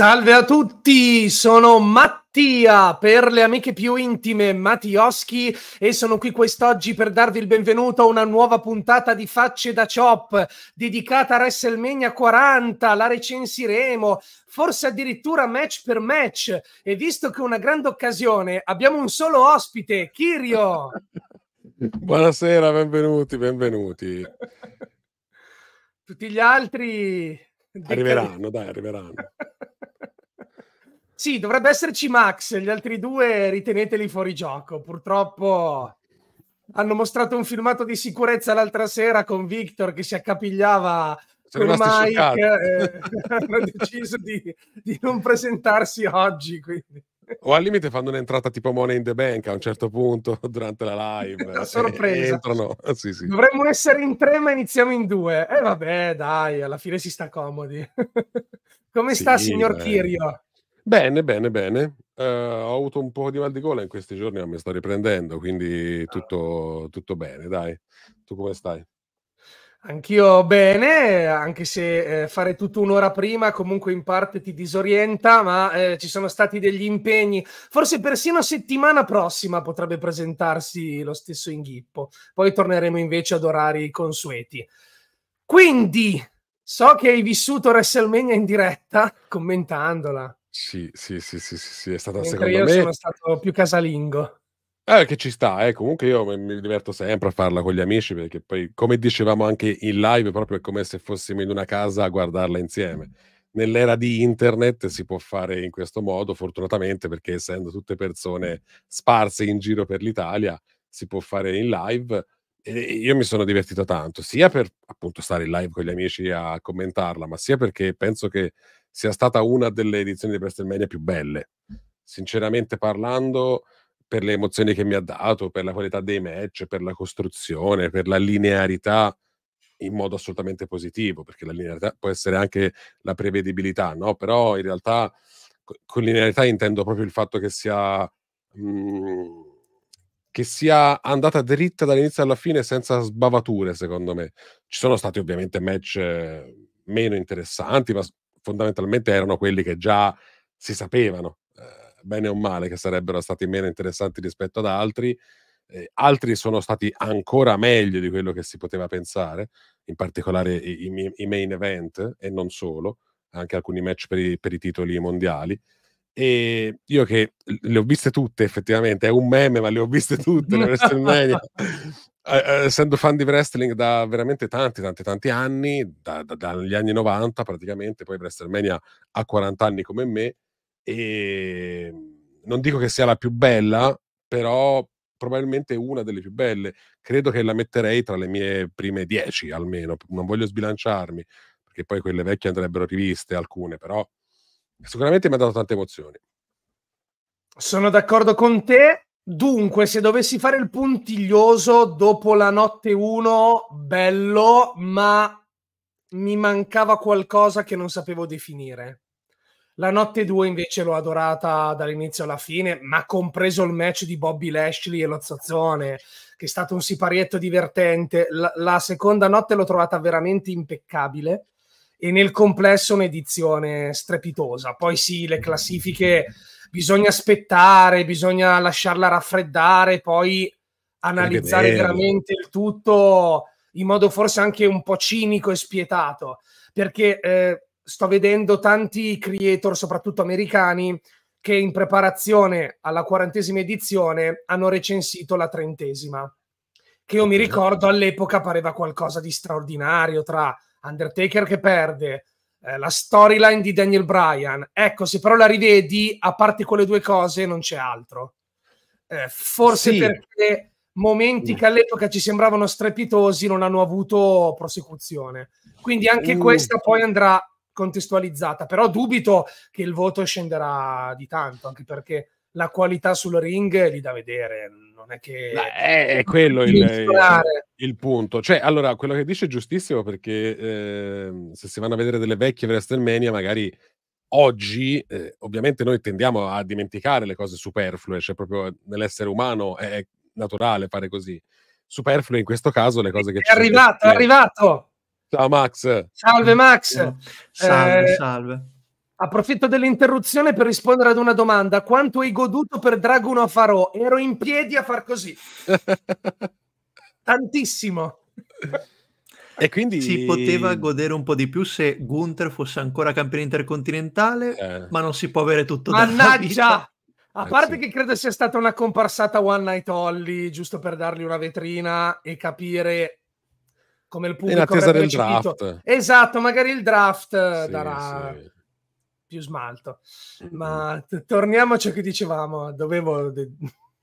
Salve a tutti, sono Mattia per le amiche più intime, Mattioschi, e sono qui quest'oggi per darvi il benvenuto a una nuova puntata di Facce da Chop dedicata a WrestleMania 40, la recensiremo, forse addirittura match per match. E visto che è una grande occasione, abbiamo un solo ospite, Kirio. Buonasera, benvenuti, benvenuti. Tutti gli altri arriveranno, dai, arriveranno. Sì, dovrebbe esserci Max, gli altri due riteneteli fuori gioco. Purtroppo hanno mostrato un filmato di sicurezza l'altra sera con Victor che si accapigliava Sono con Mike. Eh, hanno deciso di, di, non presentarsi oggi. Quindi. O al limite fanno un'entrata tipo Money in the Bank a un certo punto durante la live. La eh, sorpresa. Entrano. Sì, sì. Dovremmo essere in tre ma iniziamo in due. E eh, vabbè, dai, alla fine si sta comodi. Come sì, sta signor beh. Tirio? Bene, bene, bene. Ehm, ho avuto un po' di mal di gola in questi giorni, ma mi sto riprendendo, quindi ah. tutto tutto bene, dai. Tu come stai? Anch'io bene, anche se, ehm, fare tutto un'ora prima comunque in parte ti disorienta, ma, ehm, ci sono stati degli impegni. Forse persino settimana prossima potrebbe presentarsi lo stesso inghippo. Poi torneremo invece ad orari consueti. Quindi, so che hai vissuto WrestleMania in diretta commentandola. Sì, sì, sì, sì, sì, è stata Mentre secondo io me... sono stato più casalingo. Eh, che ci sta, eh. comunque io mi diverto sempre a farla con gli amici perché poi, come dicevamo anche in live, proprio è come se fossimo in una casa a guardarla insieme. Nell'era di internet si può fare in questo modo, fortunatamente, perché essendo tutte persone sparse in giro per l'Italia, si può fare in live. E io mi sono divertito tanto, sia per appunto stare in live con gli amici a commentarla, ma sia perché penso che sia stata una delle edizioni di WrestleMania più belle. Sinceramente parlando, per le emozioni che mi ha dato, per la qualità dei match, per la costruzione, per la linearità in modo assolutamente positivo, perché la linearità può essere anche la prevedibilità, no? Però in realtà con linearità intendo proprio il fatto che sia mh, mhmm, che sia andata dritta dall'inizio alla fine senza sbavature, secondo me. Ci sono stati ovviamente match meno interessanti, ma fondamentalmente erano quelli che già si sapevano, eh, bene o male, che sarebbero stati meno interessanti rispetto ad altri. Eh, altri sono stati ancora meglio di quello che si poteva pensare, in particolare i, i, i main event e non solo, anche alcuni match per i, per i titoli mondiali e io che le ho viste tutte effettivamente, è un meme ma le ho viste tutte le WrestleMania Eh, eh, essendo fan di wrestling da veramente tanti, tanti, tanti anni, da, da, dagli anni 90 praticamente, poi WrestleMania ha 40 anni come me, e ehm, non dico che sia la più bella, però probabilmente una delle più belle. Credo che la metterei tra le mie prime 10 almeno, non voglio sbilanciarmi, perché poi quelle vecchie andrebbero riviste alcune, però sicuramente mi ha dato tante emozioni. Sono d'accordo con te, Dunque, se dovessi fare il puntiglioso dopo la notte 1, bello, ma mi mancava qualcosa che non sapevo definire. La notte 2 invece l'ho adorata dall'inizio alla fine, ma compreso il match di Bobby Lashley e lo Zazzone, che è stato un siparietto divertente. La, la seconda notte l'ho trovata veramente impeccabile e nel complesso un'edizione strepitosa. Poi sì, le classifiche bisogna aspettare, bisogna lasciarla raffreddare, poi analizzare veramente il tutto in modo forse anche un po' cinico e spietato, perché eh, sto vedendo tanti creator, soprattutto americani, che in preparazione alla quarantesima edizione hanno recensito la trentesima, che io mi ricordo all'epoca pareva qualcosa di straordinario tra Undertaker che perde, eh, la storyline di Daniel Bryan. Ecco, se però la rivedi, a parte quelle due cose, non c'è altro. Eh, forse sì. perché momenti che all'epoca ci sembravano strepitosi non hanno avuto prosecuzione. Quindi anche mm. questa poi andrà contestualizzata, però dubito che il voto scenderà di tanto, anche perché la qualità sul ring è lì da vedere non è che... Beh, è, quello il, il, punto. Cioè, allora, quello che dice è giustissimo perché eh, se si vanno a vedere delle vecchie WrestleMania, magari oggi, eh, ovviamente noi tendiamo a dimenticare le cose superflue, cioè proprio nell'essere umano è naturale fare così. Superflue in questo caso le cose che... È arrivato, è arrivato! Ciao Max! Salve Max! Salve, eh... salve. Approfitto dell'interruzione per rispondere ad una domanda. Quanto hai goduto per Dragon of Faro? Ero in piedi a far così. Tantissimo. E quindi... Si poteva godere un po' di più se Gunther fosse ancora campione intercontinentale, eh. ma non si può avere tutto Mannaggia! A eh, parte eh sì. che credo sia stata una comparsata One Night Holly, giusto per dargli una vetrina e capire come il pubblico... In attesa del recepito. draft. Esatto, magari il draft sì, darà... Sì più smalto. Ma t- torniamo a ciò che dicevamo, dovevo... De-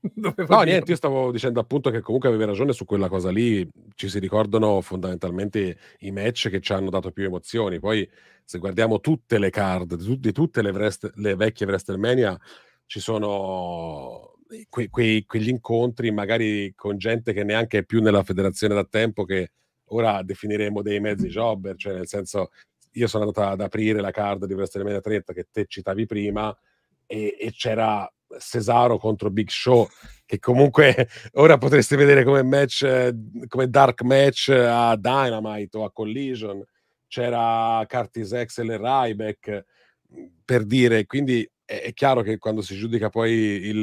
no, dire. niente, io stavo dicendo appunto che comunque avevi ragione su quella cosa lì, ci si ricordano fondamentalmente i match che ci hanno dato più emozioni, poi se guardiamo tutte le card di, di tutte le, vrest- le vecchie WrestleMania ci sono eh, Que, que, quegli incontri, magari con gente che neanche è più nella federazione da tempo, che ora definiremo dei mezzi mm-hmm. jobber, cioè nel senso io sono andato ad aprire la card di WrestleMania 30 che te citavi prima e, e c'era Cesaro contro Big Show, che comunque ora potresti vedere come match, eh, come dark match a Dynamite o a Collision. C'era Curtis Axel e Ryback per dire, quindi è, è chiaro che quando si giudica poi il,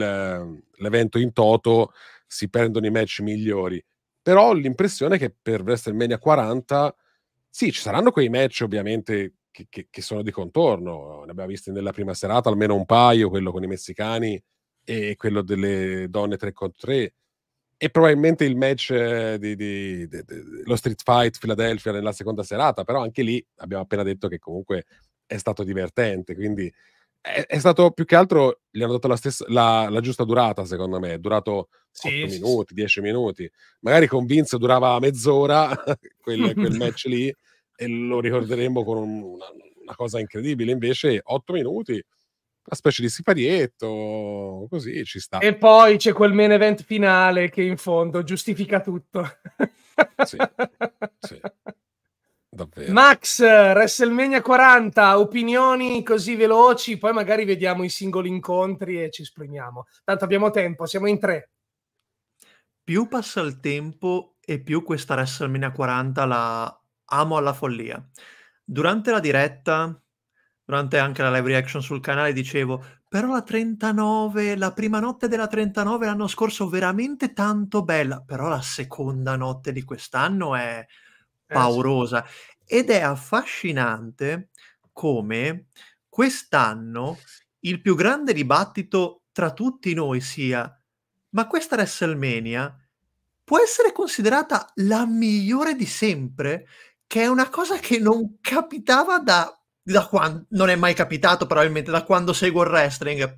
l'evento in toto si prendono i match migliori. Però ho l'impressione che per WrestleMania 40 sì, ci saranno quei match ovviamente che, che, che, sono di contorno, ne abbiamo visti nella prima serata almeno un paio, quello con i messicani e quello delle donne 3 contro 3 e probabilmente il match eh, di, di, di, di lo Street Fight Philadelphia nella seconda serata, però anche lì abbiamo appena detto che comunque è stato divertente, quindi è, stato più che altro, gli hanno dato la, stessa, la, la giusta durata, secondo me, è durato sì, 8 sì, minuti, sì. minuti, magari con Vince durava mezz'ora quel, quel match lì e lo ricorderemo con un, una, una cosa incredibile, invece 8 minuti una specie di siparietto, così ci sta. E poi c'è quel main event finale che in fondo giustifica tutto. Sì, sì. Davvero. Max, WrestleMania 40, opinioni così veloci, poi magari vediamo i singoli incontri e ci esprimiamo. Tanto abbiamo tempo, siamo in tre. Più passa il tempo e più questa WrestleMania 40 la amo alla follia. Durante la diretta, durante anche la live reaction sul canale, dicevo, però la 39, la prima notte della 39 l'anno scorso veramente tanto bella, però la seconda notte di quest'anno è Certo. paurosa. Ed è affascinante come quest'anno il più grande dibattito tra tutti noi sia ma questa WrestleMania può essere considerata la migliore di sempre, che è una cosa che non capitava da, da quando, non è mai capitato probabilmente da quando seguo il wrestling,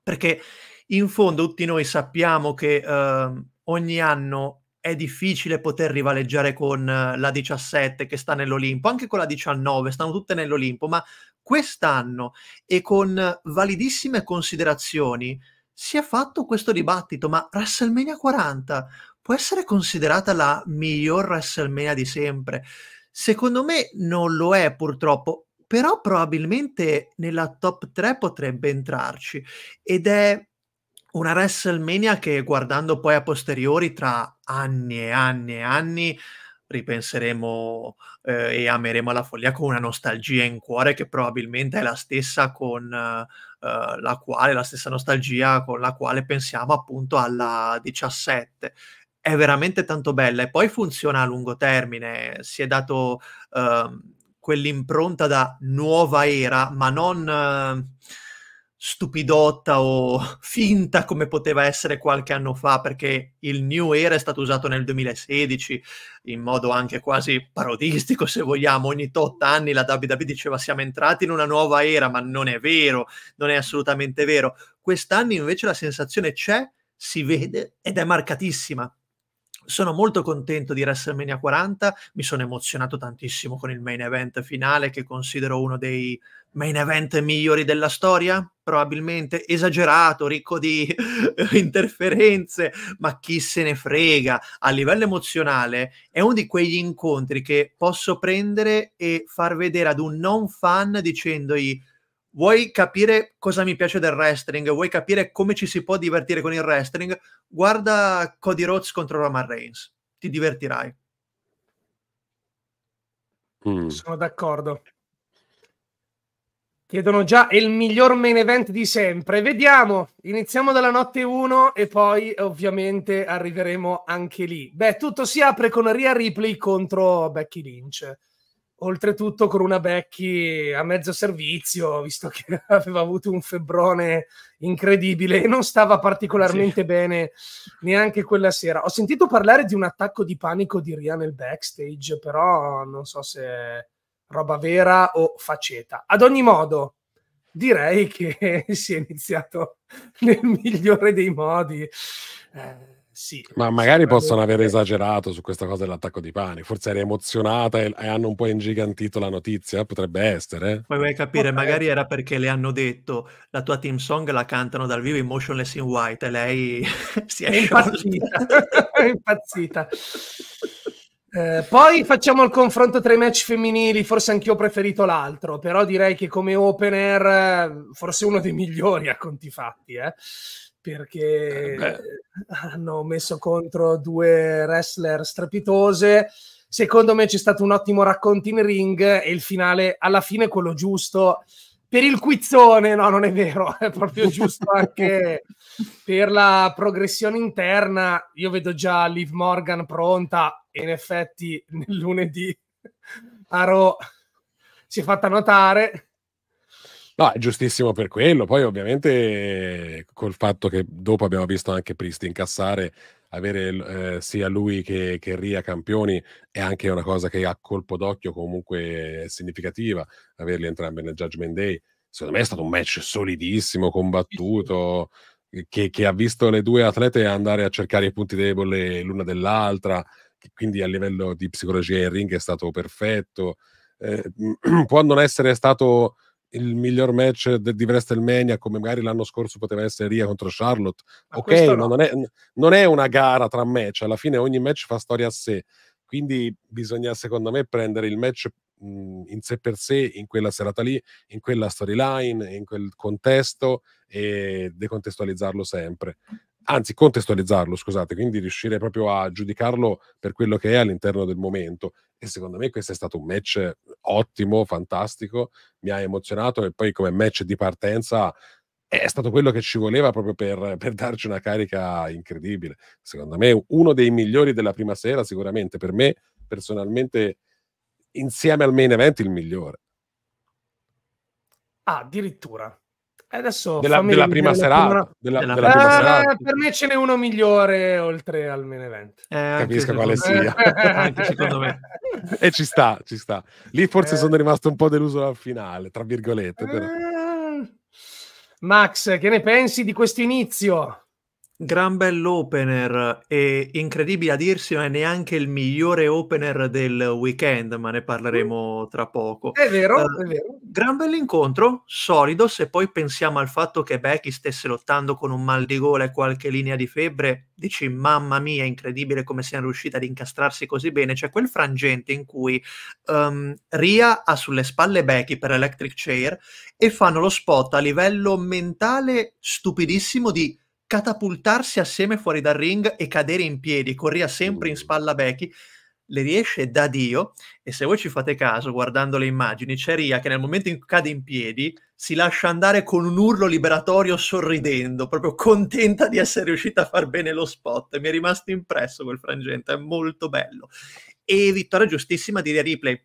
perché in fondo tutti noi sappiamo che eh, ogni anno è difficile poter rivaleggiare con eh, la 17 che sta nell'Olimpo, anche con la 19, stanno tutte nell'Olimpo, ma quest'anno e con validissime considerazioni si è fatto questo dibattito, ma WrestleMania 40 può essere considerata la miglior WrestleMania di sempre? Secondo me non lo è purtroppo, però probabilmente nella top 3 potrebbe entrarci ed è una WrestleMania che guardando poi a posteriori tra anni e anni e anni ripenseremo eh, e ameremo la follia con una nostalgia in cuore che probabilmente è la stessa con eh, la quale la stessa nostalgia con la quale pensiamo appunto alla 17 è veramente tanto bella e poi funziona a lungo termine si è dato eh, quell'impronta da nuova era ma non stupidotta o finta come poteva essere qualche anno fa, perché il New Era è stato usato nel 2016 in modo anche quasi parodistico, se vogliamo. Ogni tot anni la WWE diceva siamo entrati in una nuova era, ma non è vero, non è assolutamente vero. Quest'anno invece la sensazione c'è, si vede ed è marcatissima sono molto contento di WrestleMania 40, mi sono emozionato tantissimo con il main event finale che considero uno dei main event migliori della storia, probabilmente esagerato, ricco di interferenze, ma chi se ne frega. A livello emozionale è uno di quegli incontri che posso prendere e far vedere ad un non fan dicendogli Vuoi capire cosa mi piace del wrestling? Vuoi capire come ci si può divertire con il wrestling? Guarda Cody Rhodes contro Roman Reigns, ti divertirai. Mm. Sono d'accordo. Chiedono già il miglior main event di sempre. Vediamo, iniziamo dalla notte 1 e poi ovviamente arriveremo anche lì. Beh, tutto si apre con Ria Ripley contro Becky Lynch oltretutto con una Becchi a mezzo servizio, visto che aveva avuto un febbrone incredibile e non stava particolarmente sì. bene neanche quella sera. Ho sentito parlare di un attacco di panico di Ria nel backstage, però non so se è roba vera o faceta. Ad ogni modo, direi che si è iniziato nel migliore dei modi. Eh sì. Ma magari possono aver esagerato su questa cosa dell'attacco di pane, forse era emozionata e, e hanno un po' ingigantito la notizia, eh, potrebbe essere. Poi vuoi capire, Potrebbe. magari era perché le hanno detto la tua team song la cantano dal vivo in Motionless in White e lei si è, è impazzita. è impazzita. Eh, poi facciamo il confronto tra i match femminili, forse anch'io ho preferito l'altro, però direi che come opener eh, forse uno dei migliori a conti fatti. Eh perché eh, Beh. hanno messo contro due wrestler strepitose. Secondo me c'è stato un ottimo racconto in ring e il finale alla fine è quello giusto per il quizzone, no, non è vero, è proprio giusto anche per la progressione interna. Io vedo già Liv Morgan pronta e in effetti nel lunedì a si è fatta notare No, è giustissimo per quello. Poi, ovviamente, col fatto che dopo abbiamo visto anche Priest incassare, avere eh, sia lui che, che, Ria campioni è anche una cosa che a colpo d'occhio comunque è significativa, averli entrambi nel Judgment Day. Secondo me è stato un match solidissimo, combattuto, che, che ha visto le due atlete andare a cercare i punti deboli l'una dell'altra, quindi a livello di psicologia in ring è stato perfetto. Eh, può non essere stato il miglior match de- di WrestleMania come magari l'anno scorso poteva essere Ria contro Charlotte. Ma ok, ma no. non, è, non è una gara tra match, alla fine ogni match fa storia a sé. Quindi bisogna, secondo me, prendere il match mhmm, in sé per sé, in quella serata lì, in quella storyline, in quel contesto e decontestualizzarlo sempre. Anzi, contestualizzarlo, scusate, quindi riuscire proprio a giudicarlo per quello che è all'interno del momento e secondo me questo è stato un match ottimo, fantastico, mi ha emozionato e poi come match di partenza è stato quello che ci voleva proprio per, per, darci una carica incredibile. Secondo me uno dei migliori della prima sera, sicuramente per me personalmente insieme al main event il migliore. Ah, addirittura. Eh, adesso della, della prima serata, della, della, della prima eh, serata. Per me ce n'è uno migliore oltre al main event. Eh, Capisco quale me. sia. anche secondo me. e ci sta, ci sta. Lì forse eh. sono rimasto un po' deluso dal finale, tra virgolette. Però. Eh. Max, che ne pensi di questo inizio? Gran bell'opener e incredibile a dirsi ma è neanche il migliore opener del weekend, ma ne parleremo tra poco. È vero, uh, è vero. Gran bell'incontro, solido, se poi pensiamo al fatto che Becky stesse lottando con un mal di gola e qualche linea di febbre, dici mamma mia, incredibile come siano riuscita ad incastrarsi così bene. C'è quel frangente in cui um, ehm, Ria ha sulle spalle Becky per Electric Chair e fanno lo spot a livello mentale stupidissimo di catapultarsi assieme fuori dal ring e cadere in piedi, corria sempre in spalla a Becky, le riesce da Dio e se voi ci fate caso guardando le immagini c'è Ria che nel momento in cui cade in piedi si lascia andare con un urlo liberatorio sorridendo, proprio contenta di essere riuscita a far bene lo spot, mi è rimasto impresso quel frangente, è molto bello. E vittoria giustissima di Ria Ripley,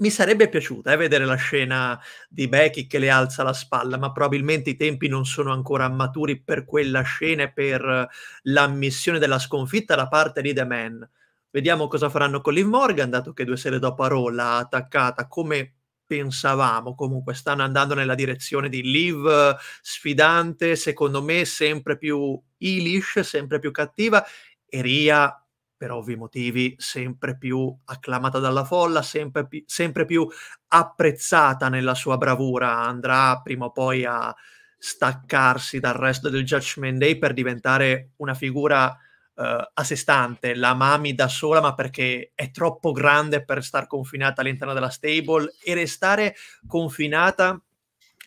mi sarebbe piaciuta eh, vedere la scena di Becky che le alza la spalla, ma probabilmente i tempi non sono ancora maturi per quella scena e per l'ammissione della sconfitta da parte di The Man. Vediamo cosa faranno con Liv Morgan, dato che due sere dopo a Raw l'ha attaccata come pensavamo. Comunque stanno andando nella direzione di Liv sfidante, secondo me sempre più ilish, sempre più cattiva, e Ria per ovvi motivi, sempre più acclamata dalla folla, sempre, pi- sempre più apprezzata nella sua bravura. Andrà prima o poi a staccarsi dal resto del Judgment Day per diventare una figura Uh, a sé stante, la mami da sola, ma perché è troppo grande per star confinata all'interno della stable e restare confinata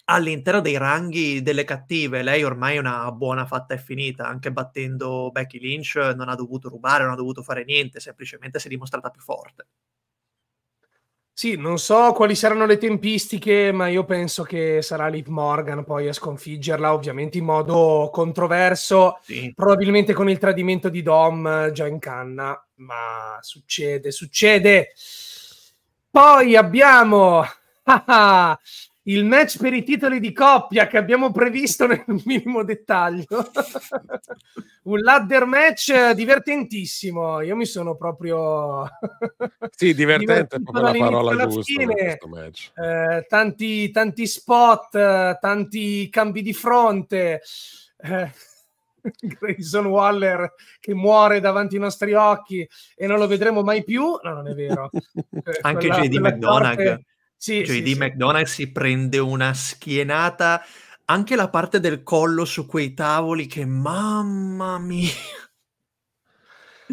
all'interno dei ranghi delle cattive. Lei ormai è una buona fatta e finita, anche battendo Becky Lynch non ha dovuto rubare, non ha dovuto fare niente, semplicemente si è dimostrata più forte. Sì, non so quali saranno le tempistiche, ma io penso che sarà Liv Morgan poi a sconfiggerla, ovviamente in modo controverso, sì. probabilmente con il tradimento di Dom già in canna, ma succede, succede. Poi abbiamo ah, ah, il match per i titoli di coppia che abbiamo previsto nel minimo dettaglio. un ladder match divertentissimo. Io mi sono proprio. sì, divertente è proprio la parola giusta. Eh, tanti, tanti spot, tanti cambi di fronte. Eh, Grayson Waller che muore davanti ai nostri occhi e non lo vedremo mai più. No, non è vero. Eh, Anche quella, JD McDonagh sì, JD cioè, sì, McDonald's sì. si prende una schienata, anche la parte del collo su quei tavoli che mamma mia.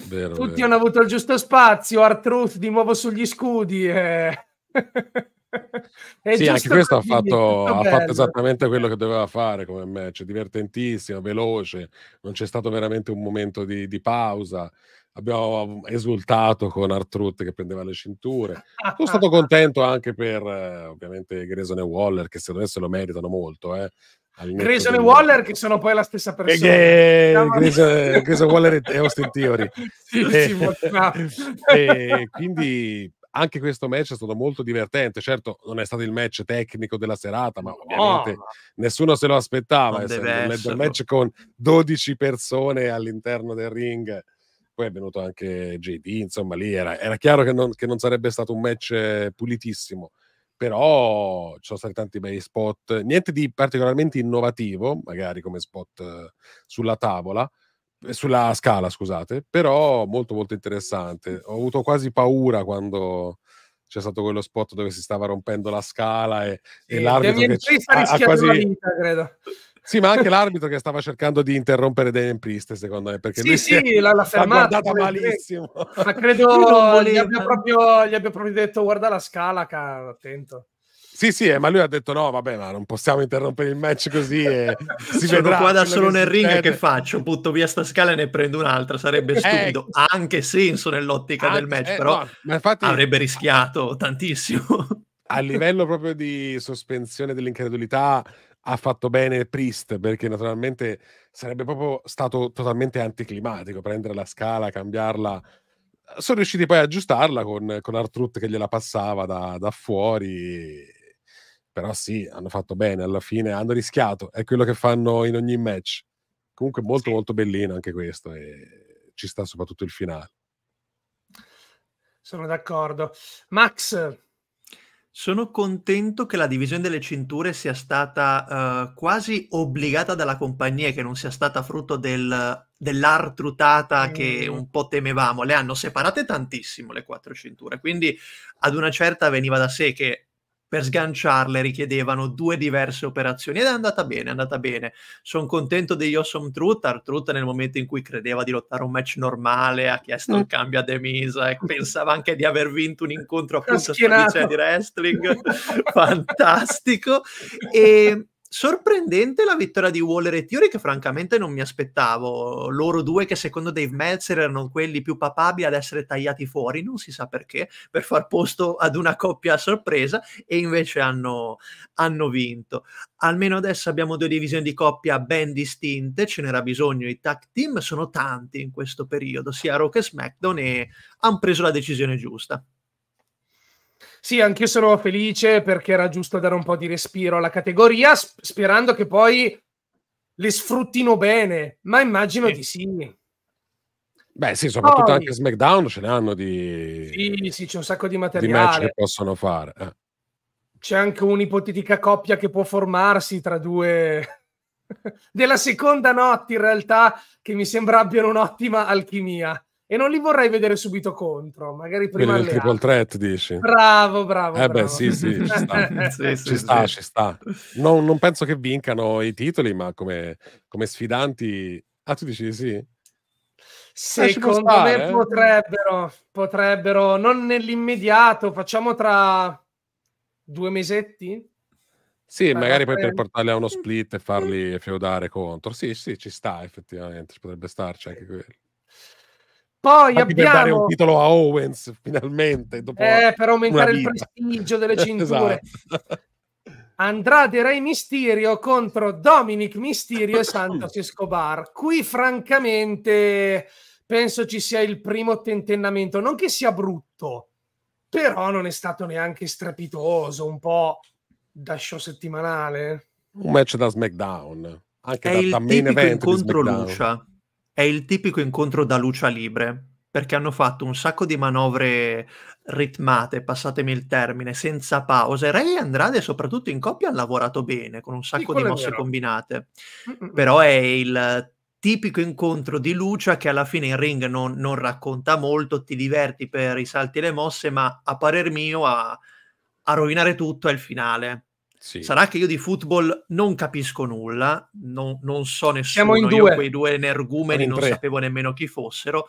Vero, Tutti vero. hanno avuto il giusto spazio, Art Truth di nuovo sugli scudi. Eh. sì, anche questo ha, fatto, ha fatto, esattamente quello che doveva fare come match, cioè, divertentissimo, veloce, non c'è stato veramente un momento di, di pausa abbiamo esultato con Artrut che prendeva le cinture. Sono stato contento anche per eh, ovviamente Grayson e Waller che secondo me se lo meritano molto. Eh. Grayson e Waller che sono poi la stessa persona. Eh, eh, Grayson, Waller e Austin Theory. sì, eh, e, quindi anche questo match è stato molto divertente. Certo, non è stato il match tecnico della serata, ma ovviamente oh, nessuno se lo aspettava. È stato un match con 12 persone all'interno del ring poi è venuto anche JD, insomma lì era, era chiaro che non, che non, sarebbe stato un match eh, pulitissimo, però ci sono stati tanti bei spot, niente di particolarmente innovativo, magari come spot eh, sulla tavola, eh, sulla scala, scusate, però molto molto interessante. Ho avuto quasi paura quando c'è stato quello spot dove si stava rompendo la scala e, sì, e l'arbitro che ha, ha quasi, vita, credo. Sì, ma anche l'arbitro che stava cercando di interrompere Daniel Priest, secondo me, perché sì, lui sì, si è, l'ha, l'ha fermata malissimo. Ma credo gli abbia, proprio, gli abbia proprio detto guarda la scala, caro, attento. Sì, sì, eh, ma lui ha detto no, vabbè, ma non possiamo interrompere il match così e si Sono vedrà. qua da solo nel ring che faccio? Butto via sta scala e ne prendo un'altra, sarebbe eh, stupido. Ha eh, anche senso nell'ottica anche, del match, eh, però no, infatti, avrebbe rischiato tantissimo. A livello proprio di sospensione dell'incredulità, ha fatto bene Priest perché naturalmente sarebbe proprio stato totalmente anticlimatico prendere la scala, cambiarla. Sono riusciti poi a aggiustarla con, con Artrut che gliela passava da, da fuori. Però sì, hanno fatto bene alla fine, hanno rischiato, è quello che fanno in ogni match. Comunque molto sì. molto bellino anche questo e ci sta soprattutto il finale. Sono d'accordo. Max, sono contento che la divisione delle cinture sia stata uh, quasi obbligata dalla compagnia e che non sia stata frutto del, dell'artrutata mm. che un po' temevamo. Le hanno separate tantissimo le quattro cinture, quindi ad una certa veniva da sé che per sganciarle richiedevano due diverse operazioni ed è andata bene, è andata bene. Sono contento degli Awesome Truth, Truth nel momento in cui credeva di lottare un match normale ha chiesto il mm. cambio a Demisa e pensava anche di aver vinto un incontro appunto di wrestling, fantastico. E sorprendente la vittoria di Waller e Theory che francamente non mi aspettavo. Loro due che secondo Dave Meltzer erano quelli più papabili ad essere tagliati fuori, non si sa perché, per far posto ad una coppia a sorpresa e invece hanno, hanno vinto. Almeno adesso abbiamo due divisioni di coppia ben distinte, ce n'era bisogno, i tag team sono tanti in questo periodo, sia Rock che SmackDown e hanno preso la decisione giusta. Sì, anch'io sono felice perché era giusto dare un po' di respiro alla categoria, sperando che poi le sfruttino bene, ma immagino sì. di sì. Beh, sì, soprattutto poi... anche SmackDown ce ne hanno di. Sì, sì, c'è un sacco di materiale. Di che possono fare. Eh. C'è anche un'ipotetica coppia che può formarsi tra due. della seconda notte, in realtà, che mi sembra abbiano un'ottima alchimia e non li vorrei vedere subito contro, magari prima del triple threat dici. Bravo, bravo. Eh bravo. beh, sì, sì, ci sta, sì, sì, ci, sta ci sta. Non, non, penso che vincano i titoli, ma come, come sfidanti... Ah, tu dici sì? Eh, Secondo stare, me eh? potrebbero, potrebbero, non nell'immediato, facciamo tra due mesetti? Sì, tra magari poi per portarli a uno split e farli feudare contro. Sì, sì, ci sta effettivamente, potrebbe starci anche quello. Poi Anche abbiamo... per dare un titolo a Owens, finalmente. Dopo eh, per aumentare il prestigio delle cinture. esatto. Andrade Rey Mysterio contro Dominic Mysterio e Santos Escobar. Qui, francamente, penso ci sia il primo tentennamento. Non che sia brutto, però non è stato neanche strepitoso, un po' da show settimanale. Un match da SmackDown. Anche è da, il da main event incontro Lucia è il tipico incontro da lucia libre, perché hanno fatto un sacco di manovre ritmate, passatemi il termine, senza pause. Ray e Andrade, soprattutto in coppia, hanno lavorato bene, con un sacco di mosse combinate. Mm-mm. Però è il tipico incontro di Lucia che alla fine in ring non, non, racconta molto, ti diverti per i salti e le mosse, ma a parer mio a, a rovinare tutto è il finale. Sì. Sarà che io di football non capisco nulla, non, non so nessuno, Siamo in due. io quei due energumeni non sapevo nemmeno chi fossero,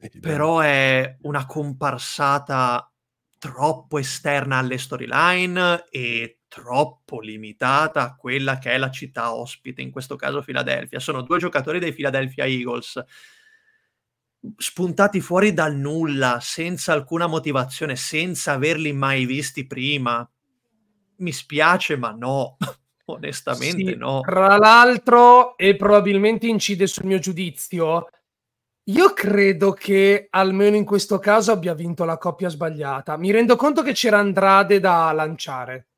eh, però è una comparsata troppo esterna alle storyline e troppo limitata a quella che è la città ospite, in questo caso Philadelphia. Sono due giocatori dei Philadelphia Eagles spuntati fuori dal nulla, senza alcuna motivazione, senza averli mai visti prima mi spiace, ma no. Onestamente, sì, no. Tra l'altro, e probabilmente incide sul mio giudizio, io credo che almeno in questo caso abbia vinto la coppia sbagliata. Mi rendo conto che c'era Andrade da lanciare.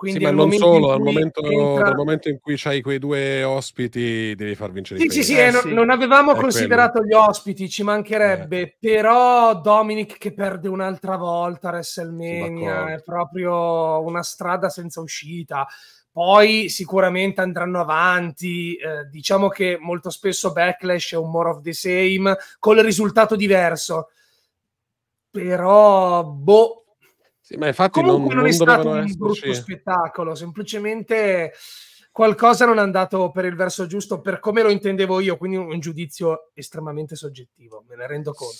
Quindi sì, ma non solo, al momento, entra... dal momento in cui c'hai quei due ospiti devi far vincere sì, i sì, sì, eh, eh, sì, non avevamo È considerato quello. gli ospiti, ci mancherebbe, eh. però Dominic che perde un'altra volta WrestleMania, è proprio una strada senza uscita. Poi sicuramente andranno avanti, eh, diciamo che molto spesso Backlash è un more of the same, col risultato diverso però boh, sì, ma infatti Comunque non, non è stato un brutto spettacolo, semplicemente qualcosa non è andato per il verso giusto, per come lo intendevo io, quindi un giudizio estremamente soggettivo, me ne rendo conto.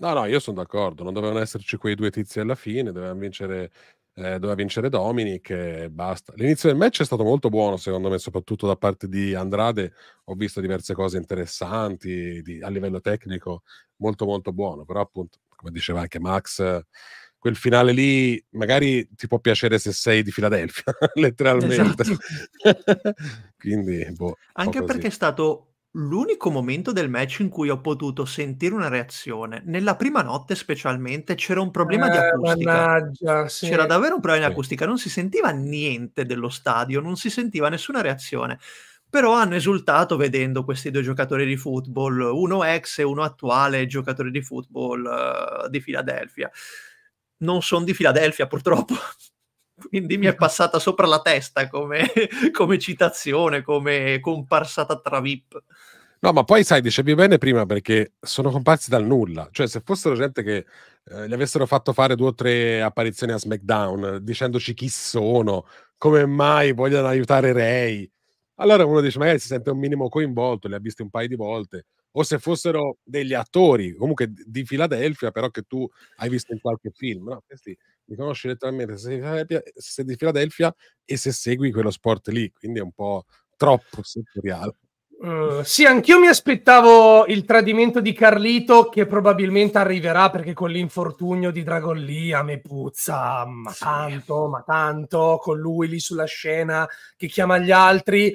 No, no, io sono d'accordo, non dovevano esserci quei due tizi alla fine, dovevano vincere eh, doveva vincere Dominic e basta. L'inizio del match è stato molto buono, secondo me, soprattutto da parte di Andrade. Ho visto diverse cose interessanti di, a livello tecnico, molto molto buono, però appunto, come diceva anche Max, quel finale lì magari ti può piacere se sei di Filadelfia, letteralmente. Esatto. Quindi, boh, Anche perché è stato l'unico momento del match in cui ho potuto sentire una reazione. Nella prima notte specialmente c'era un problema eh, di acustica. Mannaggia, sì. C'era davvero un problema di acustica, non si sentiva niente dello stadio, non si sentiva nessuna reazione però hanno esultato vedendo questi due giocatori di football, uno ex e uno attuale giocatore di football uh, di Filadelfia non sono di Filadelfia purtroppo. Quindi mi è ecco. passata sopra la testa come, come citazione, come comparsata tra VIP. No, ma poi sai, dicevi bene prima perché sono comparsi dal nulla. Cioè, se fossero gente che eh, gli avessero fatto fare due o tre apparizioni a SmackDown eh, dicendoci chi sono, come mai vogliono aiutare Ray, allora uno dice magari si sente un minimo coinvolto, li ha visti un paio di volte o se fossero degli attori comunque di Filadelfia, però che tu hai visto in qualche film. No? Questi li conosci letteralmente se sei di Filadelfia e se segui quello sport lì, quindi è un po' troppo settoriale. Uh, sì, anch'io mi aspettavo il tradimento di Carlito che probabilmente arriverà perché con l'infortunio di Dragon Lee a me puzza, ma tanto, ma tanto, con lui lì sulla scena che chiama gli altri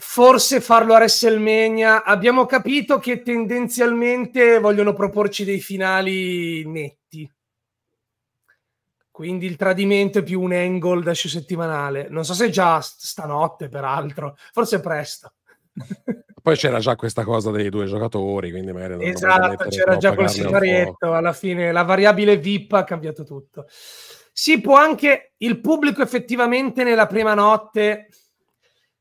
forse farlo a WrestleMania. Abbiamo capito che tendenzialmente vogliono proporci dei finali netti. Quindi il tradimento è più un angle da show settimanale. Non so se già stanotte, peraltro, forse presto. Poi c'era già questa cosa dei due giocatori, quindi magari non Esatto, c'era già quel sigaretto, alla fine la variabile VIP ha cambiato tutto. Si può anche il pubblico effettivamente nella prima notte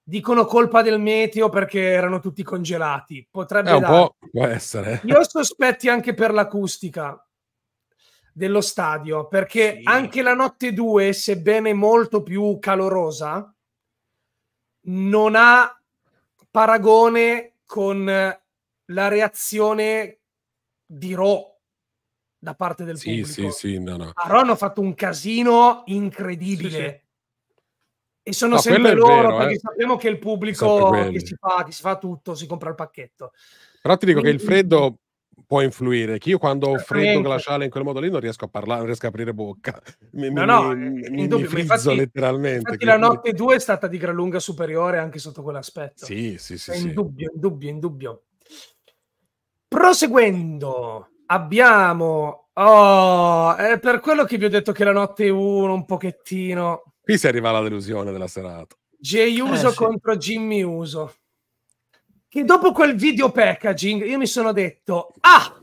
dicono colpa del meteo perché erano tutti congelati. Potrebbe eh, un po' può essere. Io sospetti anche per l'acustica dello stadio, perché sì. anche la notte 2, sebbene molto più calorosa, non ha paragone con eh, la reazione di Ro da parte del sì, pubblico. Sì, sì, no, no. A Ro hanno fatto un casino incredibile. Sì, sì. E sono no, sempre loro vero, perché eh. sappiamo che il pubblico che si, fa, che si fa tutto si compra il pacchetto. Però ti dico Quindi... che il freddo può influire. Che io quando ho freddo glaciale in quel modo lì non riesco a parlare, non riesco a aprire bocca. Mi, no, no, mi, eh, mi, dubbio, infatti, letteralmente. Infatti la notte 2 è stata di gran lunga superiore anche sotto quell'aspetto. Sì, sì, sì. È sì. in dubbio, in dubbio, in dubbio. Proseguendo, abbiamo... Oh, per quello che vi ho detto che la notte 1 un pochettino... Qui si arriva alla delusione della serata. Jay eh, Uso eh, contro sì. Jimmy Uso. Che dopo quel video packaging io mi sono detto, ah,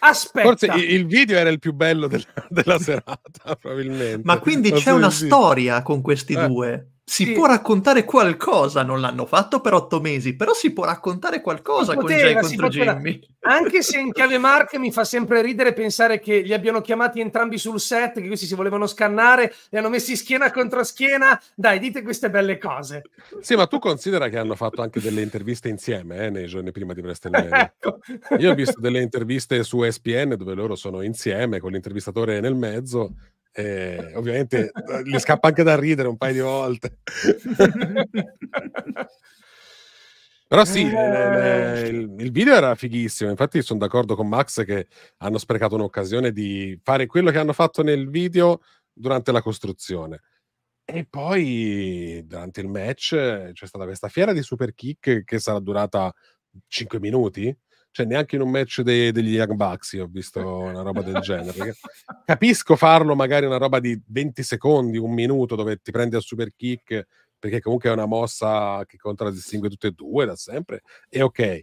aspetta. Forse il video era il più bello della, della serata, probabilmente. Ma quindi c'è una storia con questi eh. due si sì. può raccontare qualcosa, non l'hanno fatto per otto mesi, però si può raccontare qualcosa si poteva, con Jay contro Jimmy. Anche se in chiave Mark mi fa sempre ridere pensare che li abbiano chiamati entrambi sul set, che questi si volevano scannare, li hanno messi schiena contro schiena, dai dite queste belle cose. Sì, ma tu considera che hanno fatto anche delle interviste insieme eh, nei giorni prima di WrestleMania. ecco. Io ho visto delle interviste su ESPN dove loro sono insieme con l'intervistatore nel mezzo eh, ovviamente eh, le scappa anche da ridere un paio di volte. Però sì, eh... il, il, video era fighissimo, infatti sono d'accordo con Max che hanno sprecato un'occasione di fare quello che hanno fatto nel video durante la costruzione. E poi durante il match c'è stata questa fiera di super kick che sarà durata 5 minuti, cioè neanche in un match dei, degli Young Bucks io ho visto una roba del genere. Capisco farlo magari una roba di 20 secondi, un minuto, dove ti prendi al super kick, perché comunque è una mossa che contraddistingue tutte e due da sempre, è ok.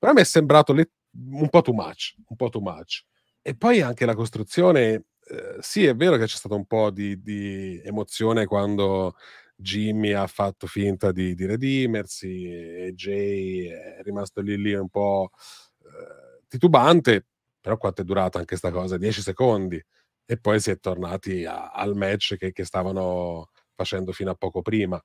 Però mi è sembrato le, un po' too much, un po' too much. E poi anche la costruzione, eh, sì è vero che c'è stata un po' di, di emozione quando Jimmy ha fatto finta di, di redimersi e Jay è rimasto lì lì un po' eh, titubante, però quanto è durata anche sta cosa? 10 secondi e poi si è tornati a, al match che, che, stavano facendo fino a poco prima.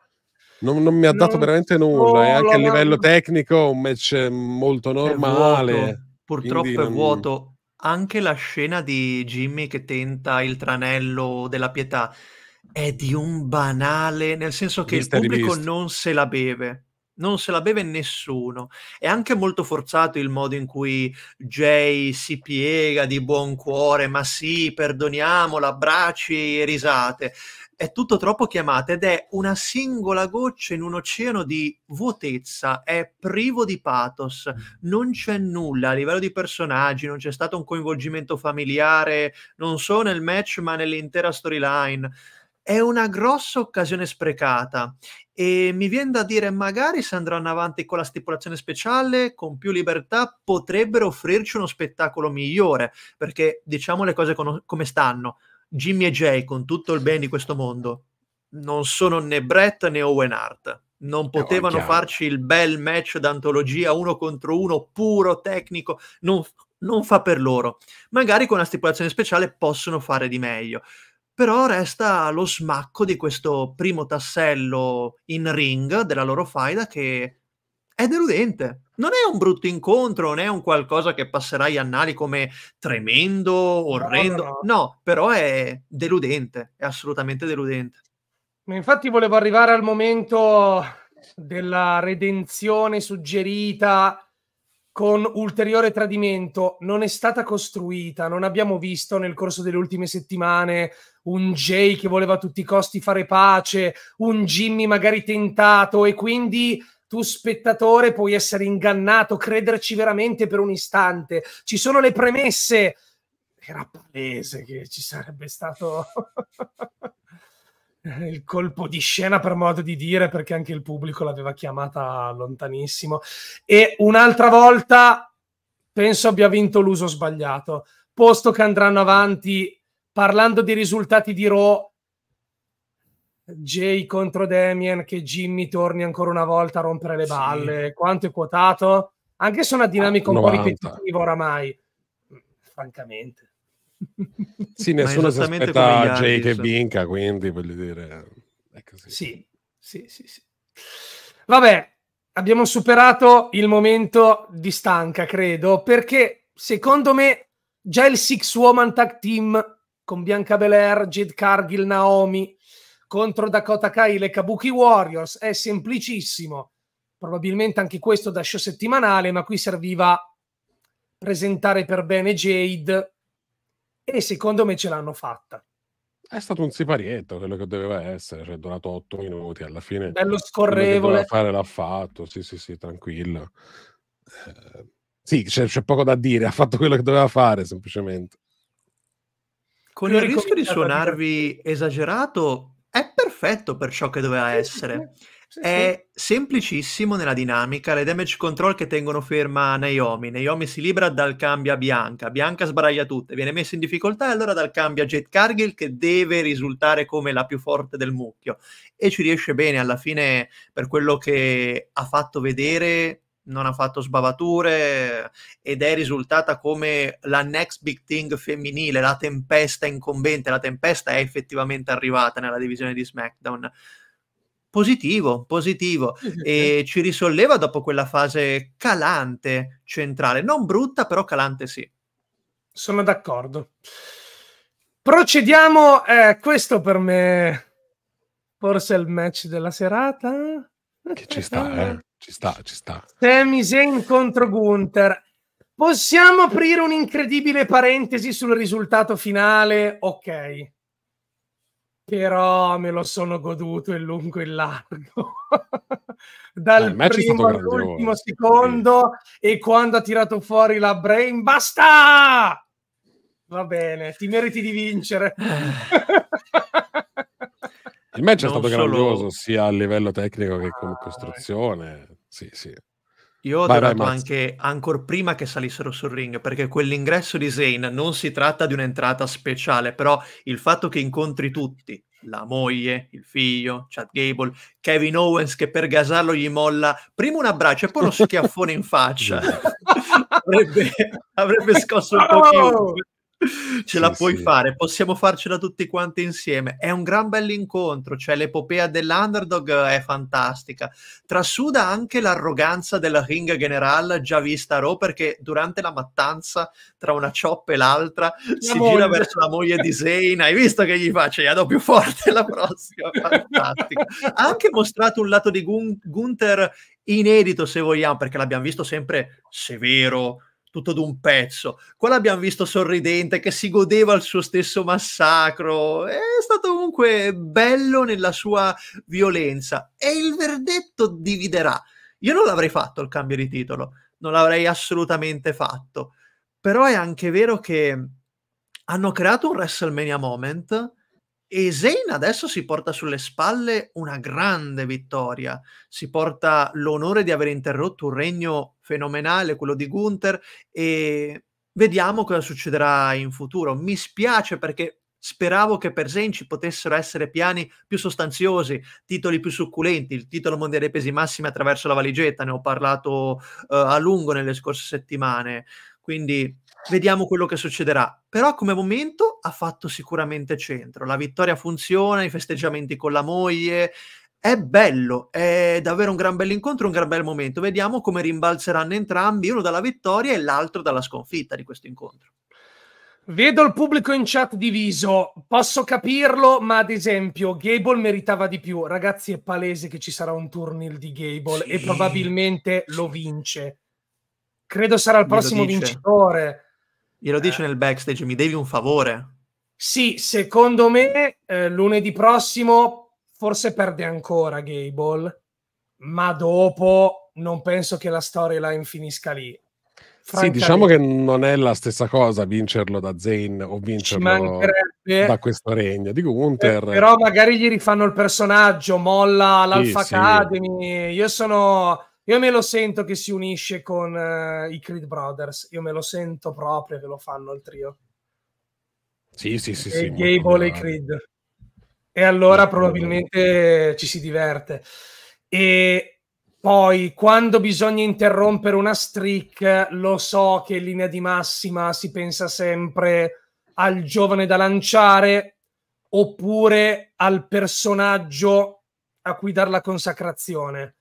Non, non mi ha dato non veramente nulla, e eh, anche a livello tecnico un match eh, molto normale. È Purtroppo non... è vuoto. Anche la scena di Jimmy che tenta il tranello della pietà è di un banale, nel senso che Vista il pubblico non se la beve. Non se la beve nessuno. È anche molto forzato il modo in cui Jay si piega di buon cuore, ma sì, perdoniamola, abbracci e risate. È tutto troppo chiamato ed è una singola goccia in un oceano di vuotezza, è privo di pathos, mm. non c'è nulla a livello di personaggi, non c'è stato un coinvolgimento familiare, non solo nel match, ma nell'intera storyline è una grossa occasione sprecata e mi viene da dire magari se andranno avanti con la stipulazione speciale, con più libertà, potrebbero offrirci uno spettacolo migliore, perché diciamo le cose con- come stanno. Jimmy e Jay, con tutto il bene di questo mondo, non sono né Brett né Owen Hart. Non eh, potevano farci il bel match d'antologia uno contro uno, puro tecnico, non, non fa per loro. Magari con la stipulazione speciale possono fare di meglio però resta lo smacco di questo primo tassello in ring della loro faida che è deludente. Non è un brutto incontro, non è un qualcosa che passerà agli annali come tremendo, orrendo. No, no, no. no però è deludente, è assolutamente deludente. Ma infatti volevo arrivare al momento della redenzione suggerita con ulteriore tradimento non è stata costruita, non abbiamo visto nel corso delle ultime settimane un Jay che voleva a tutti i costi fare pace, un Jimmy magari tentato e quindi tu spettatore puoi essere ingannato, crederci veramente per un istante. Ci sono le premesse. Era palese che ci sarebbe stato il colpo di scena, per modo di dire, perché anche il pubblico l'aveva chiamata lontanissimo. E un'altra volta penso abbia vinto l'uso sbagliato. Posto che andranno avanti parlando di risultati di Raw, Jay contro Damien, che Jimmy torni ancora una volta a rompere le balle. Sì. Quanto è quotato? Anche se una dinamica un po' ripetitiva oramai, francamente. Sì, nessuno si aspetta Jay che vinca, quindi voglio dire... È così. Sì, sì, sì, sì. Vabbè, abbiamo superato il momento di stanca, credo, perché secondo me già il Six Woman Tag Team con Bianca Belair, Jade Cargill, Naomi contro Dakota Kai, le Kabuki Warriors. È semplicissimo, probabilmente anche questo da show settimanale, ma qui serviva presentare per bene Jade e secondo me ce l'hanno fatta. È stato un siparietto quello che doveva essere, cioè durato otto minuti alla fine. Bello scorrevole. fare l'ha fatto, sì sì sì, tranquillo. Eh, sì, c'è, c'è poco da dire, ha fatto quello che doveva fare semplicemente con il rischio di suonarvi esagerato, è perfetto per ciò che doveva essere. Sì, sì. è semplicissimo nella dinamica, le damage control che tengono ferma Naomi, Naomi si libera dal cambio a Bianca, Bianca sbaraglia tutte, viene messa in difficoltà e allora dal cambio a Jet Cargill che deve risultare come la più forte del mucchio e ci riesce bene alla fine per quello che ha fatto vedere non ha fatto sbavature ed è risultata come la next big thing femminile, la tempesta incombente, la tempesta è effettivamente arrivata nella divisione di SmackDown. Positivo, positivo, e ci risolleva dopo quella fase calante centrale, non brutta però calante sì. Sono d'accordo. Procediamo, eh, questo per me forse è il match della serata. Che ci sta, eh. Ci sta, ci sta. Sami Zayn contro Gunther. Possiamo aprire un'incredibile parentesi sul risultato finale? Ok. Però me lo sono goduto in lungo e in largo. Dal eh, primo all'ultimo secondo sì. e quando ha tirato fuori la brain, basta! Va bene, ti meriti di vincere. Il match è stato solo... grandioso sia a livello tecnico che come ah, costruzione. Sì, sì. Io ho detto anche ancora prima che salissero sul ring, perché quell'ingresso di Zane non si tratta di un'entrata speciale, però il fatto che incontri tutti, la moglie, il figlio, Chad Gable, Kevin Owens che per gasarlo gli molla prima un abbraccio e poi uno schiaffone in faccia, avrebbe, avrebbe, scosso un oh! po' chiunque. Ce la puoi sì. fare, possiamo farcela tutti quanti insieme. È un gran bell'incontro, cioè l'epopea dell'underdog è fantastica. Trasuda anche l'arroganza della Ring General già vista a Raw perché durante la mattanza tra una cioppa e l'altra la si moglie. gira verso la moglie di Zane. Hai visto che gli faccio? Gli do più forte la prossima. Fantastica. Ha anche mostrato un lato di Gun- Gunther inedito se vogliamo perché l'abbiamo visto sempre severo tutto d'un pezzo. Qua l'abbiamo visto sorridente che si godeva il suo stesso massacro. È stato comunque bello nella sua violenza e il verdetto dividerà. Io non l'avrei fatto il cambio di titolo, non l'avrei assolutamente fatto. Però è anche vero che hanno creato un WrestleMania Moment e Zane adesso si porta sulle spalle una grande vittoria, si porta l'onore di aver interrotto un regno fenomenale, quello di Gunther, e vediamo cosa succederà in futuro. Mi spiace perché speravo che per Zane ci potessero essere piani più sostanziosi, titoli più succulenti, il titolo mondiale dei pesi massimi attraverso la valigetta, ne ho parlato uh, a lungo nelle scorse settimane, quindi vediamo quello che succederà. Però come momento ha fatto sicuramente centro. La vittoria funziona, i festeggiamenti con la moglie. È bello, è davvero un gran bell'incontro, un gran bel momento. Vediamo come rimbalzeranno entrambi, uno dalla vittoria e l'altro dalla sconfitta di questo incontro. Vedo il pubblico in chat diviso, posso capirlo, ma ad esempio Gable meritava di più. Ragazzi, è palese che ci sarà un turnil di Gable sì. e probabilmente lo vince. Credo sarà il prossimo vincitore Glielo eh. dice nel backstage, mi devi un favore. Sì, secondo me eh, lunedì prossimo forse perde ancora Gable, ma dopo non penso che la storyline finisca lì. Sì, diciamo che non è la stessa cosa vincerlo da Zane o vincerlo da questo regno di Gunther. Eh, però magari gli rifanno il personaggio, molla l'Alpha sì, Academy. Sì. Io sono io me lo sento che si unisce con uh, i Creed Brothers, io me lo sento proprio che lo fanno il trio. Sì, sì, sì. E sì, Gable e Creed. E allora probabilmente ci si diverte. E poi quando bisogna interrompere una streak, lo so che in linea di massima si pensa sempre al giovane da lanciare oppure al personaggio a cui dar la consacrazione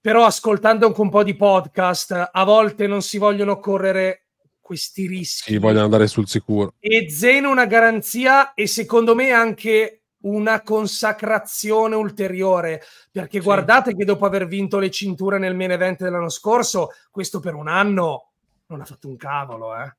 però ascoltando anche un po' di podcast, a volte non si vogliono correre questi rischi. Si vogliono andare sul sicuro. E Zen una garanzia e secondo me anche una consacrazione ulteriore, perché sì. guardate che dopo aver vinto le cinture nel main event dell'anno scorso, questo per un anno non ha fatto un cavolo, eh.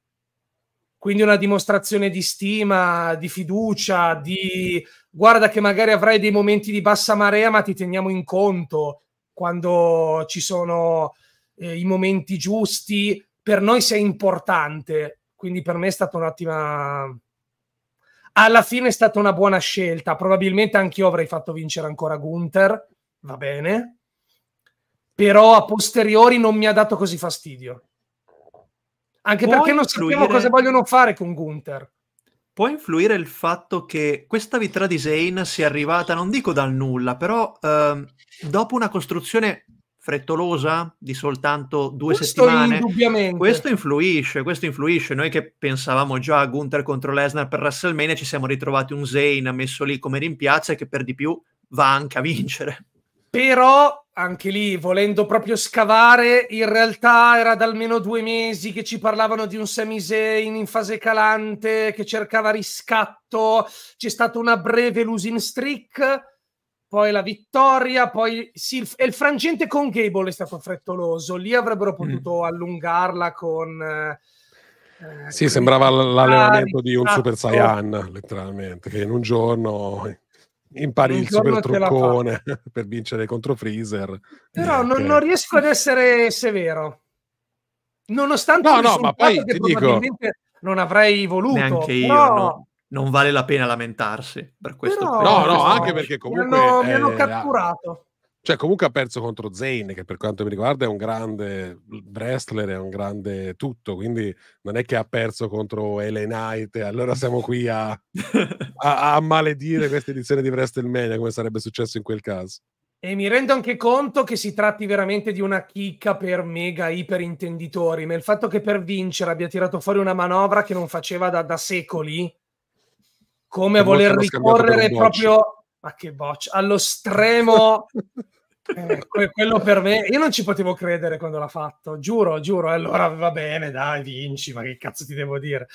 Quindi una dimostrazione di stima, di fiducia, di guarda che magari avrai dei momenti di bassa marea, ma ti teniamo in conto quando ci sono eh, i momenti giusti, per noi sei importante. Quindi per me è stata un'ottima... Alla fine è stata una buona scelta. Probabilmente anch'io avrei fatto vincere ancora Gunther, va bene. Però a posteriori non mi ha dato così fastidio. Anche Puoi perché non sappiamo cosa vogliono fare con Gunther. Può influire il fatto che questa vittoria di Zane sia arrivata, non dico dal nulla, però eh, dopo una costruzione frettolosa di soltanto due questo settimane. Questo influisce, questo influisce. Noi che pensavamo già a Gunther contro Lesnar per WrestleMania ci siamo ritrovati un Zayn messo lì come rimpiazzo e che per di più va anche a vincere. Però anche lì, volendo proprio scavare, in realtà era da almeno due mesi che ci parlavano di un Semisein in fase calante che cercava riscatto. C'è stata una breve losing streak, poi la vittoria, poi sì, e il frangente con Gable è stato frettoloso. Lì avrebbero mm. potuto mm. allungarla con. Eh, sì, sembrava l'allenamento ah, di un esatto. Super Saiyan, letteralmente, che in un giorno impari il super truccone per vincere contro Freezer. Però non, non, riesco ad essere severo. Nonostante no, no, ma poi ti dico non avrei voluto. Neanche io, però... no. Non vale la pena lamentarsi per questo. Però, no, no, anche perché comunque... Mi hanno, eh, mi hanno catturato. Cioè, comunque ha perso contro Zayn, che per quanto mi riguarda è un grande wrestler, è un grande tutto, quindi non è che ha perso contro LA Knight, allora siamo qui a, a, a maledire questa edizione di WrestleMania, come sarebbe successo in quel caso. E mi rendo anche conto che si tratti veramente di una chicca per mega iperintenditori, ma il fatto che per vincere abbia tirato fuori una manovra che non faceva da, da secoli, come che voler ricorrere proprio ma che boccia, allo stremo. eh, quello per me, io non ci potevo credere quando l'ha fatto, giuro, giuro. Allora va bene, dai, vinci, ma che cazzo ti devo dire?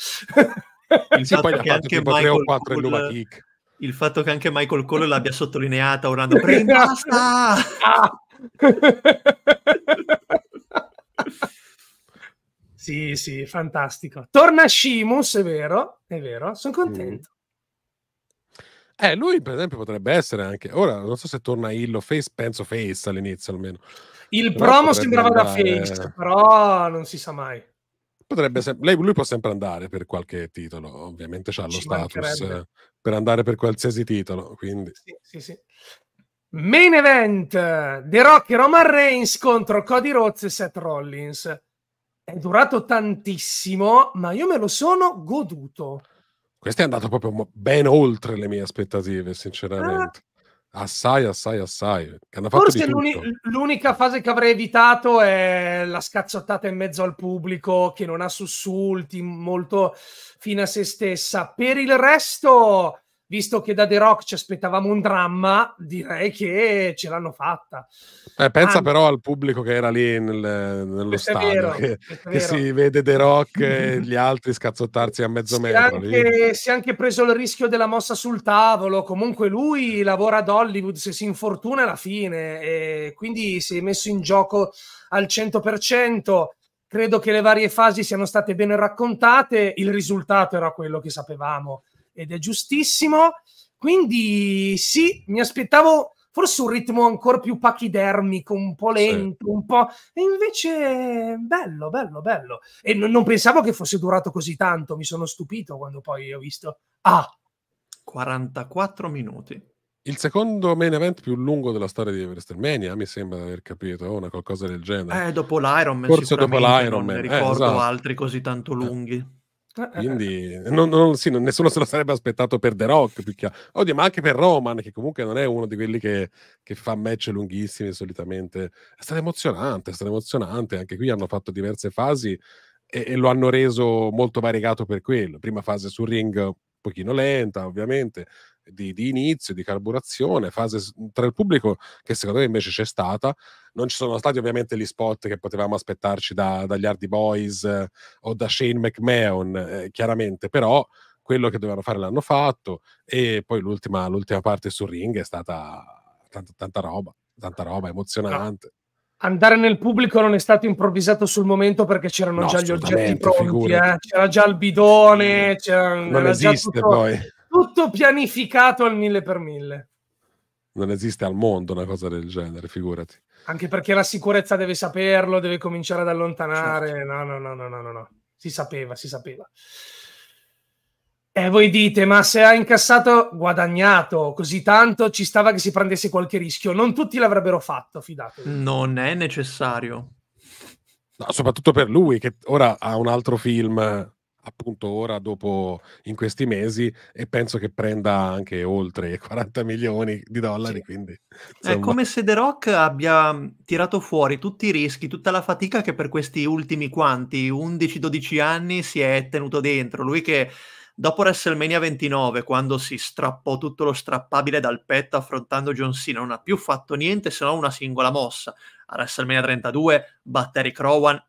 Il sì, poi ha fatto 4 Cole... Kick. Il fatto che anche Michael Cole l'abbia sottolineata urlando prendi basta! Ah! sì, sì, fantastico. Torna Shimus, è vero, è vero, sono mm. contento. Mm. Eh, lui per esempio potrebbe essere anche, ora non so se torna il Face, penso Face all'inizio almeno. Il però promo sembrava da Face, però non si sa mai. Potrebbe se... lui può sempre andare per qualche titolo, ovviamente ha lo status per andare per qualsiasi titolo, quindi... Sì, sì, sì. Main event, The Rock e Roman Reigns contro Cody Rhodes e Seth Rollins. È durato tantissimo, ma io me lo sono goduto questo è andato proprio ben oltre le mie aspettative, ah. sinceramente. Ah. Assai, assai, assai. Forse l'uni- l'unica fase che avrei evitato è la scazzottata in mezzo al pubblico che non ha sussulti, molto fine a se stessa. Per il resto visto che da The Rock ci aspettavamo un dramma, direi che ce l'hanno fatta. Eh, pensa Anche... però al pubblico che era lì nel, nello stadio, vero, che, che si vede The Rock e gli altri scazzottarsi a mezzo si metro. Anche, si è anche preso il rischio della mossa sul tavolo, comunque lui lavora ad Hollywood, se si infortuna è la fine, e quindi si è messo in gioco al 100%. Credo che le varie fasi siano state bene raccontate, il risultato era quello che sapevamo ed è giustissimo. Quindi sì, mi aspettavo forse un ritmo ancora più pachidermico, un po' lento, sì. un po'... E invece bello, bello, bello. E non, non pensavo che fosse durato così tanto, mi sono stupito quando poi ho visto... Ah! 44 minuti. Il secondo main event più lungo della storia di WrestleMania, mi sembra di aver capito, una qualcosa del genere. Eh, dopo l'Iron Man, forse dopo l'Iron Man. non eh, ricordo eh, esatto. altri così tanto lunghi. Quindi eh, non, non, sì, nessuno se lo sarebbe aspettato per The Rock, più chiaro. Oddio, ma anche per Roman, che comunque non è uno di quelli che, che fa match lunghissimi solitamente. È stato emozionante, è stato emozionante. Anche qui hanno fatto diverse fasi e, e lo hanno reso molto variegato per quello. Prima fase sul ring, un pochino lenta, ovviamente di, di inizio, di carburazione, fase tra il pubblico che secondo me invece c'è stata. Non ci sono stati ovviamente gli spot che potevamo aspettarci da, dagli Hardy Boys eh, o da Shane McMahon, eh, chiaramente, però quello che dovevano fare l'hanno fatto e poi l'ultima, l'ultima parte sul ring è stata tanta, tanta roba, tanta roba emozionante. No andare nel pubblico non è stato improvvisato sul momento perché c'erano no, già gli oggetti pronti, eh? c'era già il bidone, sì. c'era, non esiste già tutto... poi tutto pianificato al mille per mille. Non esiste al mondo una cosa del genere, figurati. Anche perché la sicurezza deve saperlo, deve cominciare ad allontanare. Certo. No, no, no, no, no, no, Si sapeva, si sapeva. E voi dite, ma se ha incassato, guadagnato così tanto, ci stava che si prendesse qualche rischio. Non tutti l'avrebbero fatto, fidatevi. Non è necessario. No, soprattutto per lui, che ora ha un altro film appunto ora dopo in questi mesi e penso che prenda anche oltre 40 milioni di dollari. Sì. Quindi, È come se The Rock abbia mhmm, tirato fuori tutti i rischi, tutta la fatica che per questi ultimi quanti 11-12 anni si è tenuto dentro. Lui che dopo WrestleMania 29, quando si strappò tutto lo strappabile dal petto affrontando John Cena, non ha più fatto niente se non una singola mossa. A WrestleMania 32 batte Eric Rowan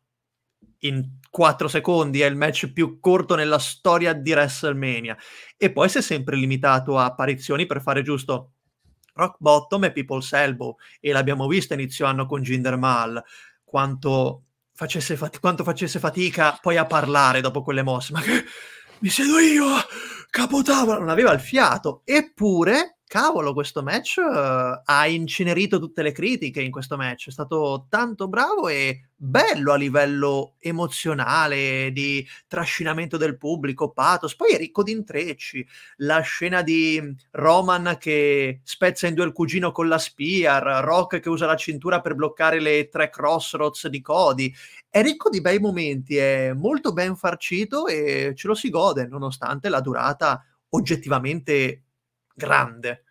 in 4 secondi, è il match più corto nella storia di WrestleMania. E poi si è sempre limitato a apparizioni per fare giusto rock bottom e people's elbow. E l'abbiamo visto inizio anno con Jinder Mahal, quanto facesse, fat- quanto facesse fatica poi a parlare dopo quelle mosse. Ma che mi siedo io, capotavola, non aveva il fiato. Eppure cavolo, questo match uh, ha incenerito tutte le critiche in questo match, è stato tanto bravo e bello a livello emozionale, di trascinamento del pubblico, pathos, poi è ricco di intrecci, la scena di Roman che spezza in due il cugino con la spear, Rock che usa la cintura per bloccare le tre crossroads di Cody, è ricco di bei momenti, è molto ben farcito e ce lo si gode nonostante la durata oggettivamente grande.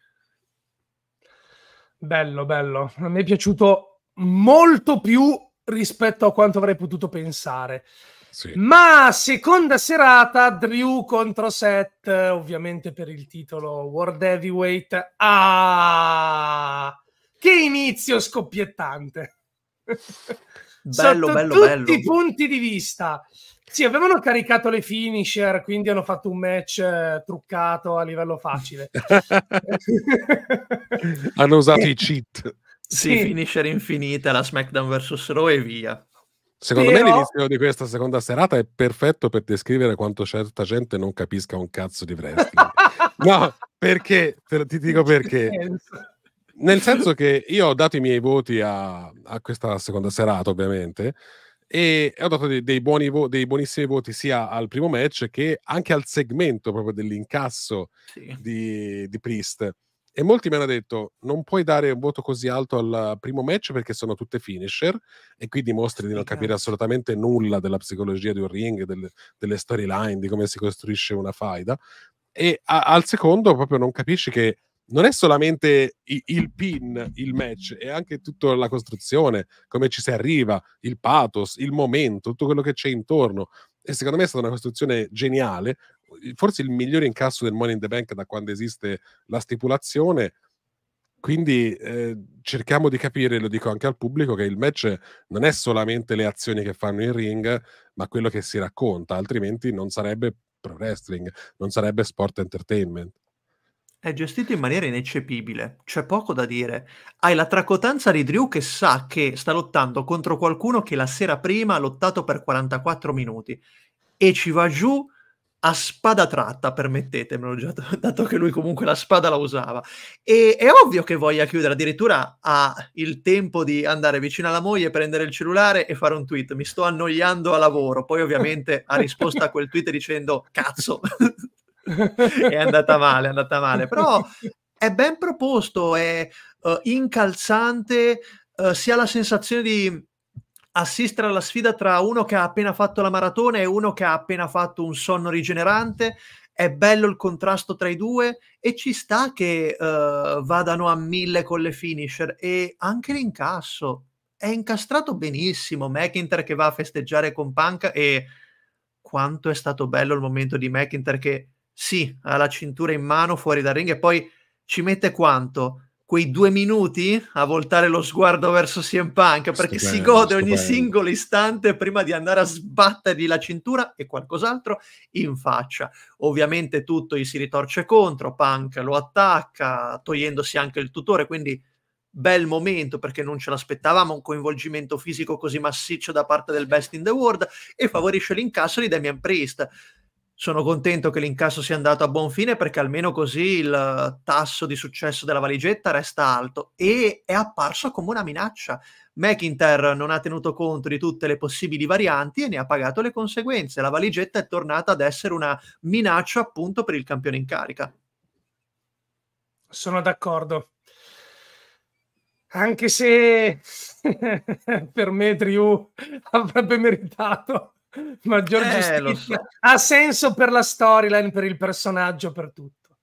Bello, bello. A me è piaciuto molto più rispetto a quanto avrei potuto pensare. Sì. Ma seconda serata, Drew contro Seth, ovviamente per il titolo World Heavyweight. Ah, che inizio scoppiettante! Bello, Sotto bello, tutti bello. i punti di vista. Sì, avevano caricato le finisher, quindi hanno fatto un match eh, truccato a livello facile. hanno usato i cheat. Sì, sì, finisher infinita, la SmackDown vs. Raw e via. Secondo Però... me l'inizio di questa seconda serata è perfetto per descrivere quanto certa gente non capisca un cazzo di wrestling. no, perché? Per, ti dico perché. Nel senso che io ho dato i miei voti a, a questa seconda serata, ovviamente, e ho dato dei, dei, buoni vo- dei buonissimi voti sia al primo match che anche al segmento proprio dell'incasso sì. di, di Priest. E molti mi hanno detto: non puoi dare un voto così alto al primo match perché sono tutte finisher, e qui dimostri di non capire eh. assolutamente nulla della psicologia di un ring, delle, delle storyline, di come si costruisce una faida. E a, al secondo, proprio non capisci che non è solamente il pin, il match, è anche tutta la costruzione, come ci si arriva, il pathos, il momento, tutto quello che c'è intorno. E secondo me è stata una costruzione geniale, forse il migliore incasso del Money in the Bank da quando esiste la stipulazione. Quindi eh, cerchiamo di capire, lo dico anche al pubblico, che il match non è solamente le azioni che fanno in ring, ma quello che si racconta, altrimenti non sarebbe pro wrestling, non sarebbe sport entertainment. È gestito in maniera ineccepibile, c'è poco da dire. Hai la tracotanza di Drew che sa che sta lottando contro qualcuno che la sera prima ha lottato per 44 minuti e ci va giù a spada tratta, permettetemelo, già, dato che lui comunque la spada la usava. E è ovvio che voglia chiudere, addirittura ha il tempo di andare vicino alla moglie, prendere il cellulare e fare un tweet. Mi sto annoiando a lavoro. Poi ovviamente ha risposto a quel tweet dicendo cazzo. è andata male, è andata male, però è ben proposto, è uh, incalzante, uh, si ha la sensazione di assistere alla sfida tra uno che ha appena fatto la maratona e uno che ha appena fatto un sonno rigenerante. È bello il contrasto tra i due e ci sta che uh, vadano a mille con le finisher e anche l'incasso è incastrato benissimo. McIntyre che va a festeggiare con Punk e quanto è stato bello il momento di McIntyre che sì, ha la cintura in mano fuori dal ring e poi ci mette quanto? Quei due minuti a voltare lo sguardo verso CM Punk perché stupendo, si gode stupendo. ogni singolo istante prima di andare a sbattergli la cintura e qualcos'altro in faccia. Ovviamente tutto gli si ritorce contro, Punk lo attacca togliendosi anche il tutore, quindi bel momento perché non ce l'aspettavamo un coinvolgimento fisico così massiccio da parte del best in the world e favorisce l'incasso di Damian Priest sono contento che l'incasso sia andato a buon fine perché almeno così il tasso di successo della valigetta resta alto e è apparso come una minaccia. McIntyre non ha tenuto conto di tutte le possibili varianti e ne ha pagato le conseguenze. La valigetta è tornata ad essere una minaccia appunto per il campione in carica. Sono d'accordo. Anche se per me Drew avrebbe meritato maggior eh, giustizia so. ha senso per la storyline, per il personaggio, per tutto.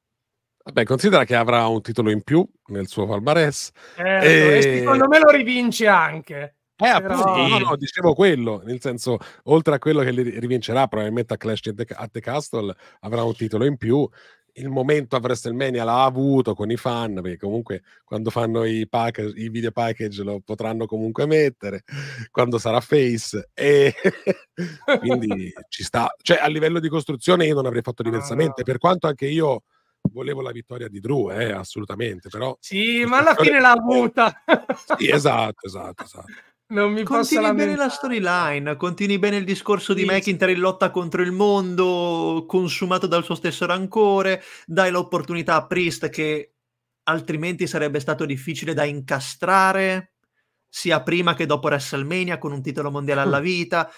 Vabbè, considera che avrà un titolo in più nel suo palmarès. Eh, certo, e... Secondo me lo rivince anche. Eh, però... appunto, no, no, dicevo quello, nel senso, oltre a quello che rivincerà probabilmente a Clash at the Castle, avrà un titolo in più il momento a WrestleMania l'ha avuto con i fan, perché comunque quando fanno i, package, i video package lo potranno comunque mettere, quando sarà face, e quindi ci sta. Cioè, a livello di costruzione io non avrei fatto diversamente, per quanto anche io volevo la vittoria di Drew, eh, assolutamente, però... Sì, ma alla fine l'ha avuta! sì, esatto, esatto, esatto. Non mi continui bene la storyline, continui bene il discorso di sì. McIntyre in lotta contro il mondo, consumato dal suo stesso rancore, dai l'opportunità a Priest che altrimenti sarebbe stato difficile da incastrare, sia prima che dopo WrestleMania con un titolo mondiale alla vita.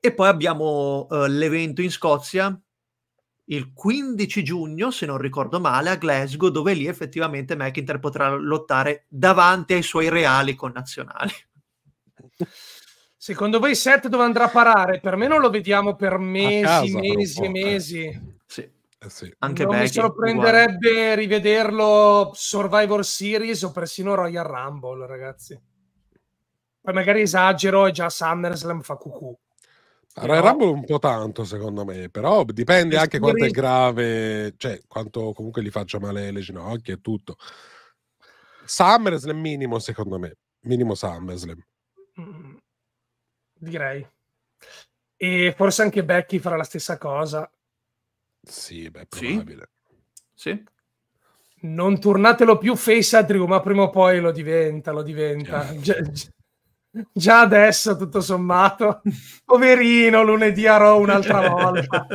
E poi abbiamo uh, l'evento in Scozia il 15 giugno, se non ricordo male, a Glasgow, dove lì effettivamente McIntyre potrà lottare davanti ai suoi reali connazionali. Secondo voi Seth dove andrà a parare? Per me non lo vediamo per mesi, casa, mesi e mesi. Sì. Eh sì. Anche non mi sorprenderebbe uguale. rivederlo Survivor Series o persino Royal Rumble, ragazzi. Poi magari esagero e già SummerSlam fa cucù. Però... Royal Rumble un po' tanto, secondo me, però dipende anche quanto è grave, cioè quanto comunque gli faccia male le ginocchia e tutto. SummerSlam minimo, secondo me. Minimo SummerSlam Mm, direi. E forse anche Becky farà la stessa cosa. Sì, beh, probabile. Sì. sì. Non tornatelo più face a Drew, ma prima o poi lo diventa, lo diventa. Già, già adesso, tutto sommato. Poverino, lunedì a Raw un'altra volta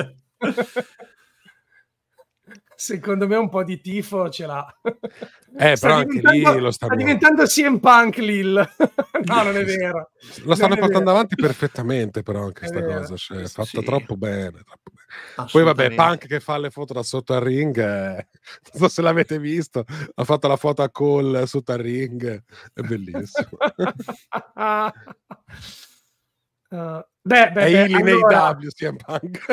secondo me un po' di tifo ce l'ha. Eh, sta però anche lì lo sta, sta diventando CM Punk Lil. no, non è vero. Lo stanno non portando avanti perfettamente, però anche questa cosa, cioè, è fatta sì. troppo bene. Troppo bene. Poi vabbè, Punk che fa le foto da sotto al ring, eh, non so se l'avete visto, ha fatto la foto a Cole sotto al ring, è bellissimo. uh. Beh, beh, è beh, allora... CM Punk.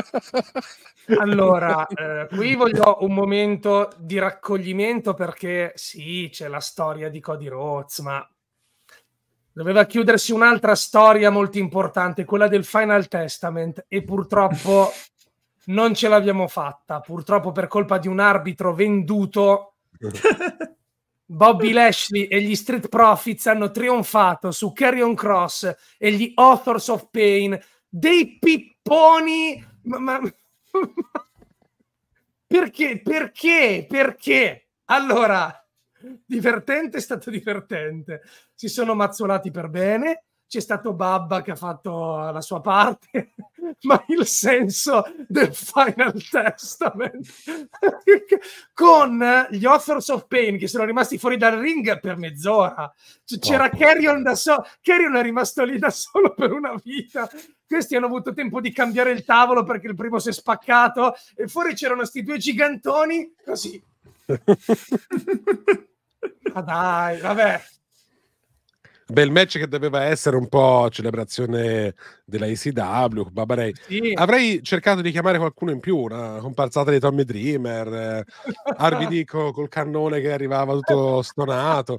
allora, eh, qui voglio un momento di raccoglimento perché sì, c'è la storia di Cody Rhodes, ma doveva chiudersi un'altra storia molto importante, quella del Final Testament, e purtroppo non ce l'abbiamo fatta, purtroppo per colpa di un arbitro venduto Bobby Lashley e gli Street Profits hanno trionfato su Carrion Cross e gli Authors of Pain dei pipponi. Ma, ma, ma, perché? Perché? Perché? Allora, divertente è stato divertente. Si sono mazzolati per bene c'è stato Babba che ha fatto la sua parte, ma il senso del Final Testament con gli Authors of Pain che sono rimasti fuori dal ring per mezz'ora. c'era Carrion da solo, Carrion è rimasto lì da solo per una vita. Questi hanno avuto tempo di cambiare il tavolo perché il primo si è spaccato e fuori c'erano questi due gigantoni così. ma dai, vabbè bel match che doveva essere un po' celebrazione della ECW. Babarei. Sì. Avrei cercato di chiamare qualcuno in più, una comparsata di Tommy Dreamer, eh, Arvidico col cannone che arrivava tutto stonato,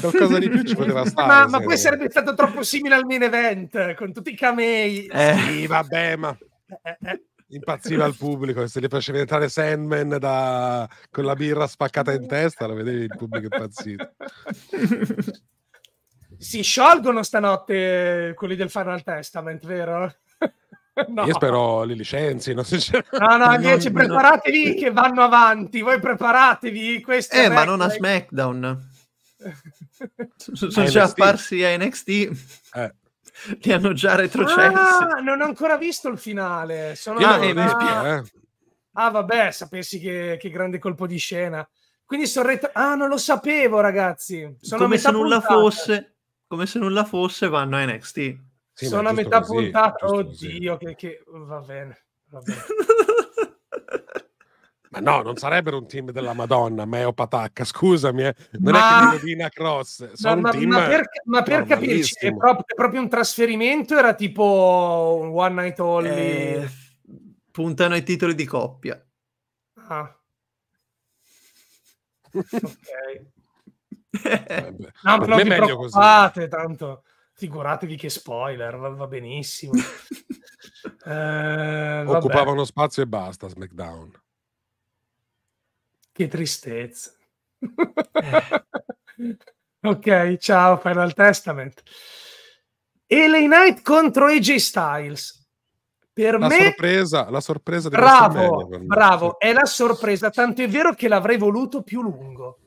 qualcosa di più ci poteva stare. Ma, ma poi sarebbe stato troppo simile al main event, con tutti i camei. Eh, sì, vabbè, ma... Eh, eh, eh. impazziva il pubblico se li faceva entrare Sandman da... con la birra spaccata in testa lo vedevi il pubblico impazzito si sciolgono stanotte quelli del Final Testament, vero? No. Io spero li licenzi. No, no, no invece non, preparatevi non... che vanno avanti. Voi preparatevi. Questo eh, ma non a SmackDown. Sono già apparsi a NXT. Eh. Li hanno già retrocessi. Ah, non ho ancora visto il finale. Sono ah, eh, ah, vabbè, sapessi che, che, grande colpo di scena. Quindi sono retro... Ah, non lo sapevo, ragazzi. Sono Come se nulla puntata. fosse come se nulla fosse, vanno a NXT. Sì, Sono a metà così, puntata. Oddio, che, che, va bene. Va bene. ma no, non sarebbero un team della Madonna, Meo Patacca, scusami, eh. non ma... è che Melodina Cross, sono no, ma, team ma per, ma per capirci, è proprio, è proprio, un trasferimento, era tipo un one night only? Eh, puntano ai titoli di coppia. Ah. ok. Eh no, però vi preoccupate così. tanto. Figuratevi che spoiler, va, benissimo. eh, Occupavano spazio e basta SmackDown. Che tristezza. Eh. ok, ciao Final Testament. LA Knight contro AJ Styles. Per la me, sorpresa, la sorpresa di bravo, bravo, è la sorpresa. Tanto è vero che l'avrei voluto più lungo.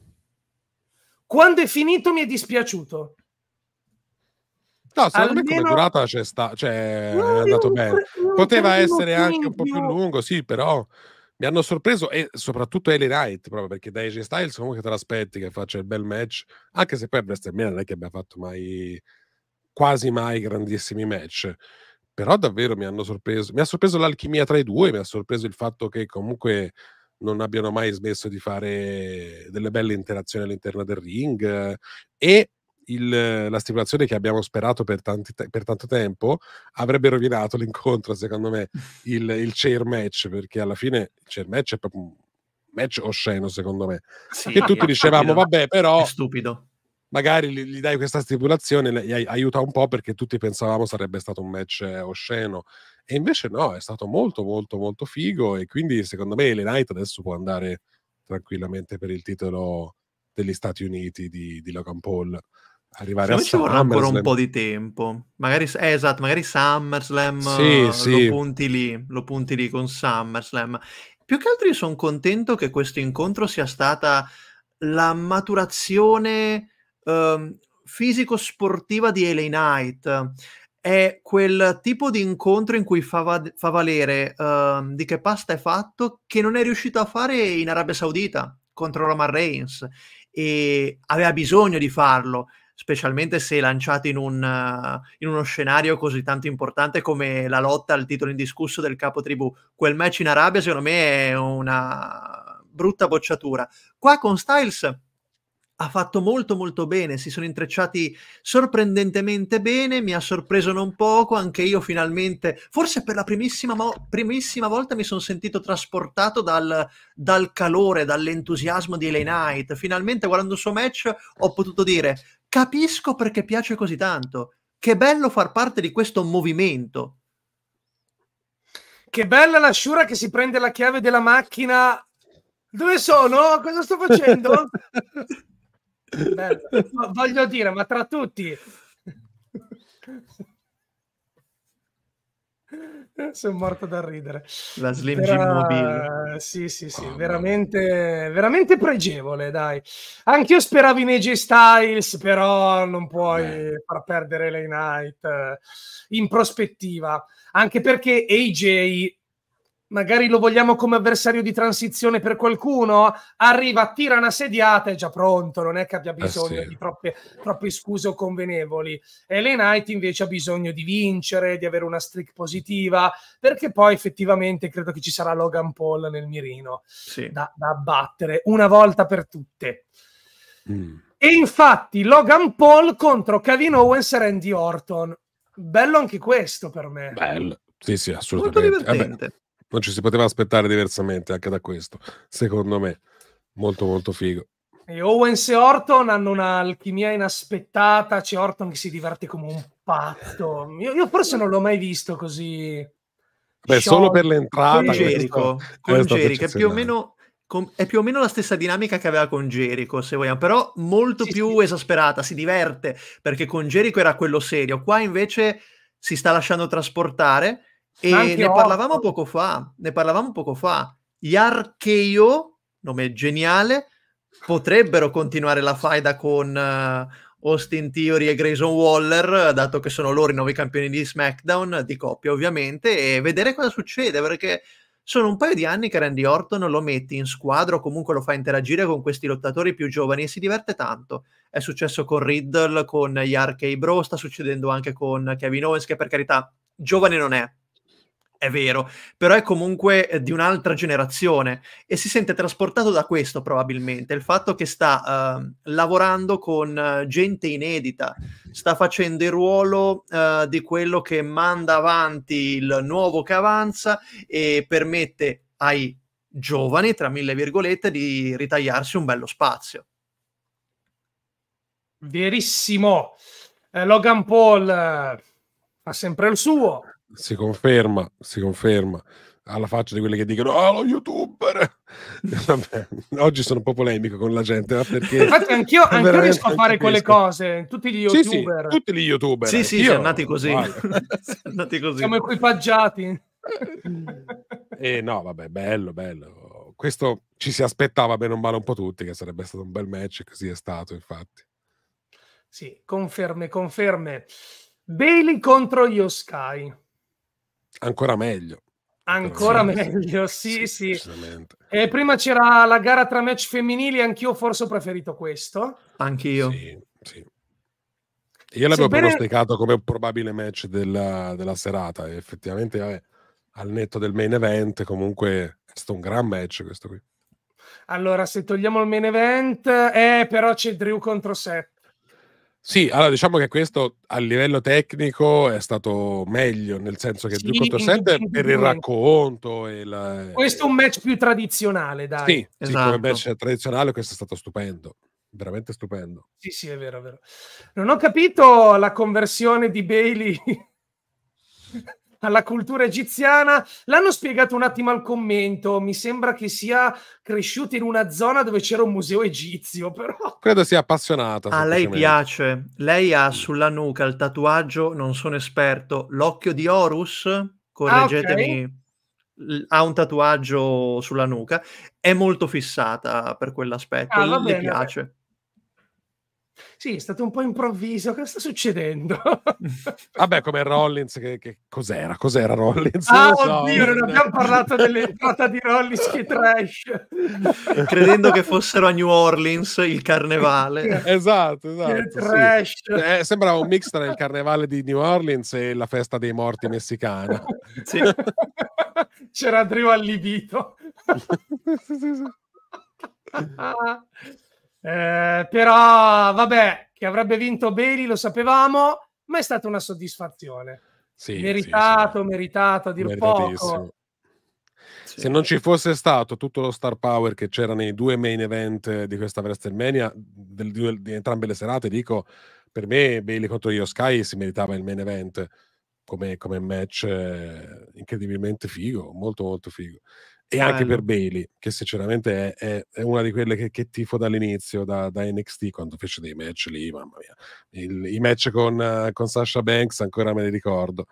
Quando è finito mi è dispiaciuto. No, secondo Almeno... me come durata c'è sta, cioè, no, è andato non, bene. Poteva essere anche un po' più lungo, sì, però mi hanno sorpreso e soprattutto Eli Wright, proprio perché da AJ Styles comunque te l'aspetti che faccia il bel match, anche se poi a WrestleMania non è che abbia fatto mai quasi mai grandissimi match. Però davvero mi hanno sorpreso, mi ha sorpreso l'alchimia tra i due, mi ha sorpreso il fatto che comunque non abbiano mai smesso di fare delle belle interazioni all'interno del ring e il, la stipulazione che abbiamo sperato per, tanti, per, tanto tempo avrebbe rovinato l'incontro, secondo me, il, il chair match, perché alla fine il chair match è proprio un match osceno, secondo me. Sì, che tutti dicevamo, stupido. vabbè, però... stupido. Magari gli, gli dai questa stipulazione, gli aiuta un po' perché tutti pensavamo sarebbe stato un match eh, osceno. E invece no, è stato molto molto molto figo e quindi secondo me Knight adesso può andare tranquillamente per il titolo degli Stati Uniti di, di Logan Paul. Arrivare sì, a ci vorrà ancora un po' di tempo. Magari, eh, esatto, magari SummerSlam sì, eh, lo, sì. Punti lì, lo punti lì con SummerSlam. Più che altro io sono contento che questo incontro sia stata la maturazione eh, fisico-sportiva di LA Knight è quel tipo di incontro in cui fa, va- fa valere uh, di che pasta è fatto che non è riuscito a fare in Arabia Saudita contro Roman Reigns e aveva bisogno di farlo specialmente se lanciato in, un, uh, in, uno scenario così tanto importante come la lotta al titolo indiscusso del capo tribù. Quel match in Arabia, secondo me, è una brutta bocciatura. Qua con Styles ha fatto molto molto bene, si sono intrecciati sorprendentemente bene, mi ha sorpreso non poco, anche io finalmente, forse per la primissima, mo- primissima volta mi sono sentito trasportato dal, dal calore, dall'entusiasmo di Elaine Knight, finalmente guardando il suo match ho potuto dire capisco perché piace così tanto, che bello far parte di questo movimento. Che bella la Shura che si prende la chiave della macchina. Dove sono? Cosa sto facendo? Voglio dire, ma tra tutti... Sono morto da ridere. La Slim Era... Mobile. Sì, sì, sì, oh, veramente, veramente pregevole, dai. Anch'io speravo in AJ Styles, però non puoi Beh. far perdere Lay Knight eh, in prospettiva, anche perché AJ magari lo vogliamo come avversario di transizione per qualcuno, arriva, tira una sediata, è già pronto, non è che abbia eh, bisogno eh sì. di troppe, troppe, scuse o convenevoli. E LA Knight invece ha bisogno di vincere, di avere una streak positiva, perché poi effettivamente credo che ci sarà Logan Paul nel mirino sì. da, da, abbattere una volta per tutte. Mm. E infatti Logan Paul contro Kevin Owens e Randy Orton. Bello anche questo per me. Bello. Sì, sì, assolutamente. Molto divertente. Vabbè non ci si poteva aspettare diversamente anche da questo, secondo me. Molto molto figo. E Owens e Orton hanno un'alchimia inaspettata, c'è Orton che si diverte come un pazzo. Io, io forse non l'ho mai visto così... Beh, sciolto. solo per l'entrata. Con Jericho, con Jericho più o meno è più o meno la stessa dinamica che aveva con Jericho, se vogliamo, però molto sì, più sì. esasperata, si diverte, perché con Jericho era quello serio, qua invece si sta lasciando trasportare e ne parlavamo poco fa, ne parlavamo poco fa. Gli Archeio, nome geniale, potrebbero continuare la faida con uh, Austin Theory e Grayson Waller, dato che sono loro i nuovi campioni di SmackDown, di coppia ovviamente, e vedere cosa succede, perché sono un paio di anni che Randy Orton lo mette in squadra o comunque lo fa interagire con questi lottatori più giovani e si diverte tanto. È successo con Riddle, con gli Arcade Bro, sta succedendo anche con Kevin Owens, che per carità giovane non è, è vero, però è comunque eh, di un'altra generazione e si sente trasportato da questo probabilmente, il fatto che sta eh, lavorando con eh, gente inedita, sta facendo il ruolo eh, di quello che manda avanti il nuovo che avanza e permette ai giovani, tra mille virgolette, di ritagliarsi un bello spazio. Verissimo. Eh, Logan Paul fa sempre il suo, si conferma, si conferma alla faccia di quelli che dicono ah lo youtuber Vabbè, oggi sono un po' polemico con la gente perché infatti anch'io, anch'io riesco a fare quelle cose tutti gli youtuber sì, sì, tutti gli youtuber sì sì siamo nati così siamo così siamo equipaggiati e eh, no vabbè bello bello questo ci si aspettava bene o male un po' tutti che sarebbe stato un bel match così è stato infatti sì conferme conferme Bailey contro Yoskai ancora meglio. Ancora sì, meglio, sì, sì. sì. E prima c'era la gara tra match femminili, anch'io forse ho preferito questo. Anch'io. Sì, sì. Io l'avevo Sebbene... pronosticato come probabile match della, della serata, e effettivamente vabbè, al netto del main event comunque è stato un gran match questo qui. Allora, se togliamo il main event, eh, però c'è Drew contro Seth. Sì, allora diciamo che questo a livello tecnico è stato meglio, nel senso che sì, 2 contro 7 per il racconto. E la... Eh, questo è un match più tradizionale, dai. Sì, esatto. sì come esatto. match tradizionale questo è stato stupendo, veramente stupendo. Sì, sì, è vero, è vero. Non ho capito la conversione di Bailey alla cultura egiziana. L'hanno spiegato un attimo al commento, mi sembra che sia cresciuta in una zona dove c'era un museo egizio, però... Credo sia appassionata. A ah, lei piace, lei ha sulla nuca il tatuaggio, non sono esperto, l'occhio di Horus, correggetemi. Ah, okay ha un tatuaggio sulla nuca, è molto fissata per quell'aspetto, ah, bene, le piace. Sì, è stato un po' improvviso. Cosa sta succedendo? Vabbè, come Rollins, che, che cos'era? Cos'era Rollins? Ah, non so. oddio, non abbiamo parlato dell'entrata di Rollins che trash. Credendo che fossero a New Orleans il carnevale. esatto, esatto. trash. Sì. Eh, sembrava un mix tra il carnevale di New Orleans e la festa dei morti messicana. Sì. C'era Andrea allibito. sì, sì, sì. Eh, però vabbè, che avrebbe vinto Bailey lo sapevamo, ma è stata una soddisfazione. Sì, meritato, sì, sì. meritato a dir poco. Sì. Se non ci fosse stato tutto lo star power che c'era nei due main event di questa WrestleMania, del, di, di entrambe le serate, dico, per me Bailey contro Io Sky si meritava il main event come, come match eh, incredibilmente figo, molto molto figo e anche per Bailey, che sinceramente è, è, è una di quelle che, che tifo dall'inizio, da, da, NXT, quando fece dei match lì, mamma mia. Il, I match con, con Sasha Banks ancora me li ricordo.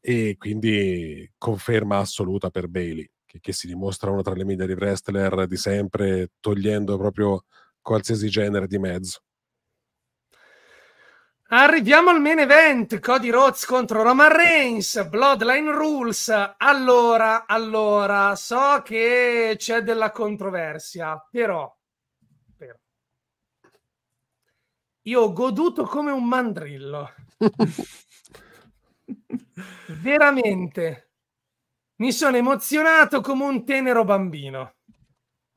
E quindi conferma assoluta per Bailey, che, che si dimostra una tra le migliori wrestler di sempre, togliendo proprio qualsiasi genere di mezzo. Arriviamo al main event, Cody Rhodes contro Roman Reigns, Bloodline Rules. Allora, allora, so che c'è della controversia, però, però io ho goduto come un mandrillo. Veramente. Mi sono emozionato come un tenero bambino.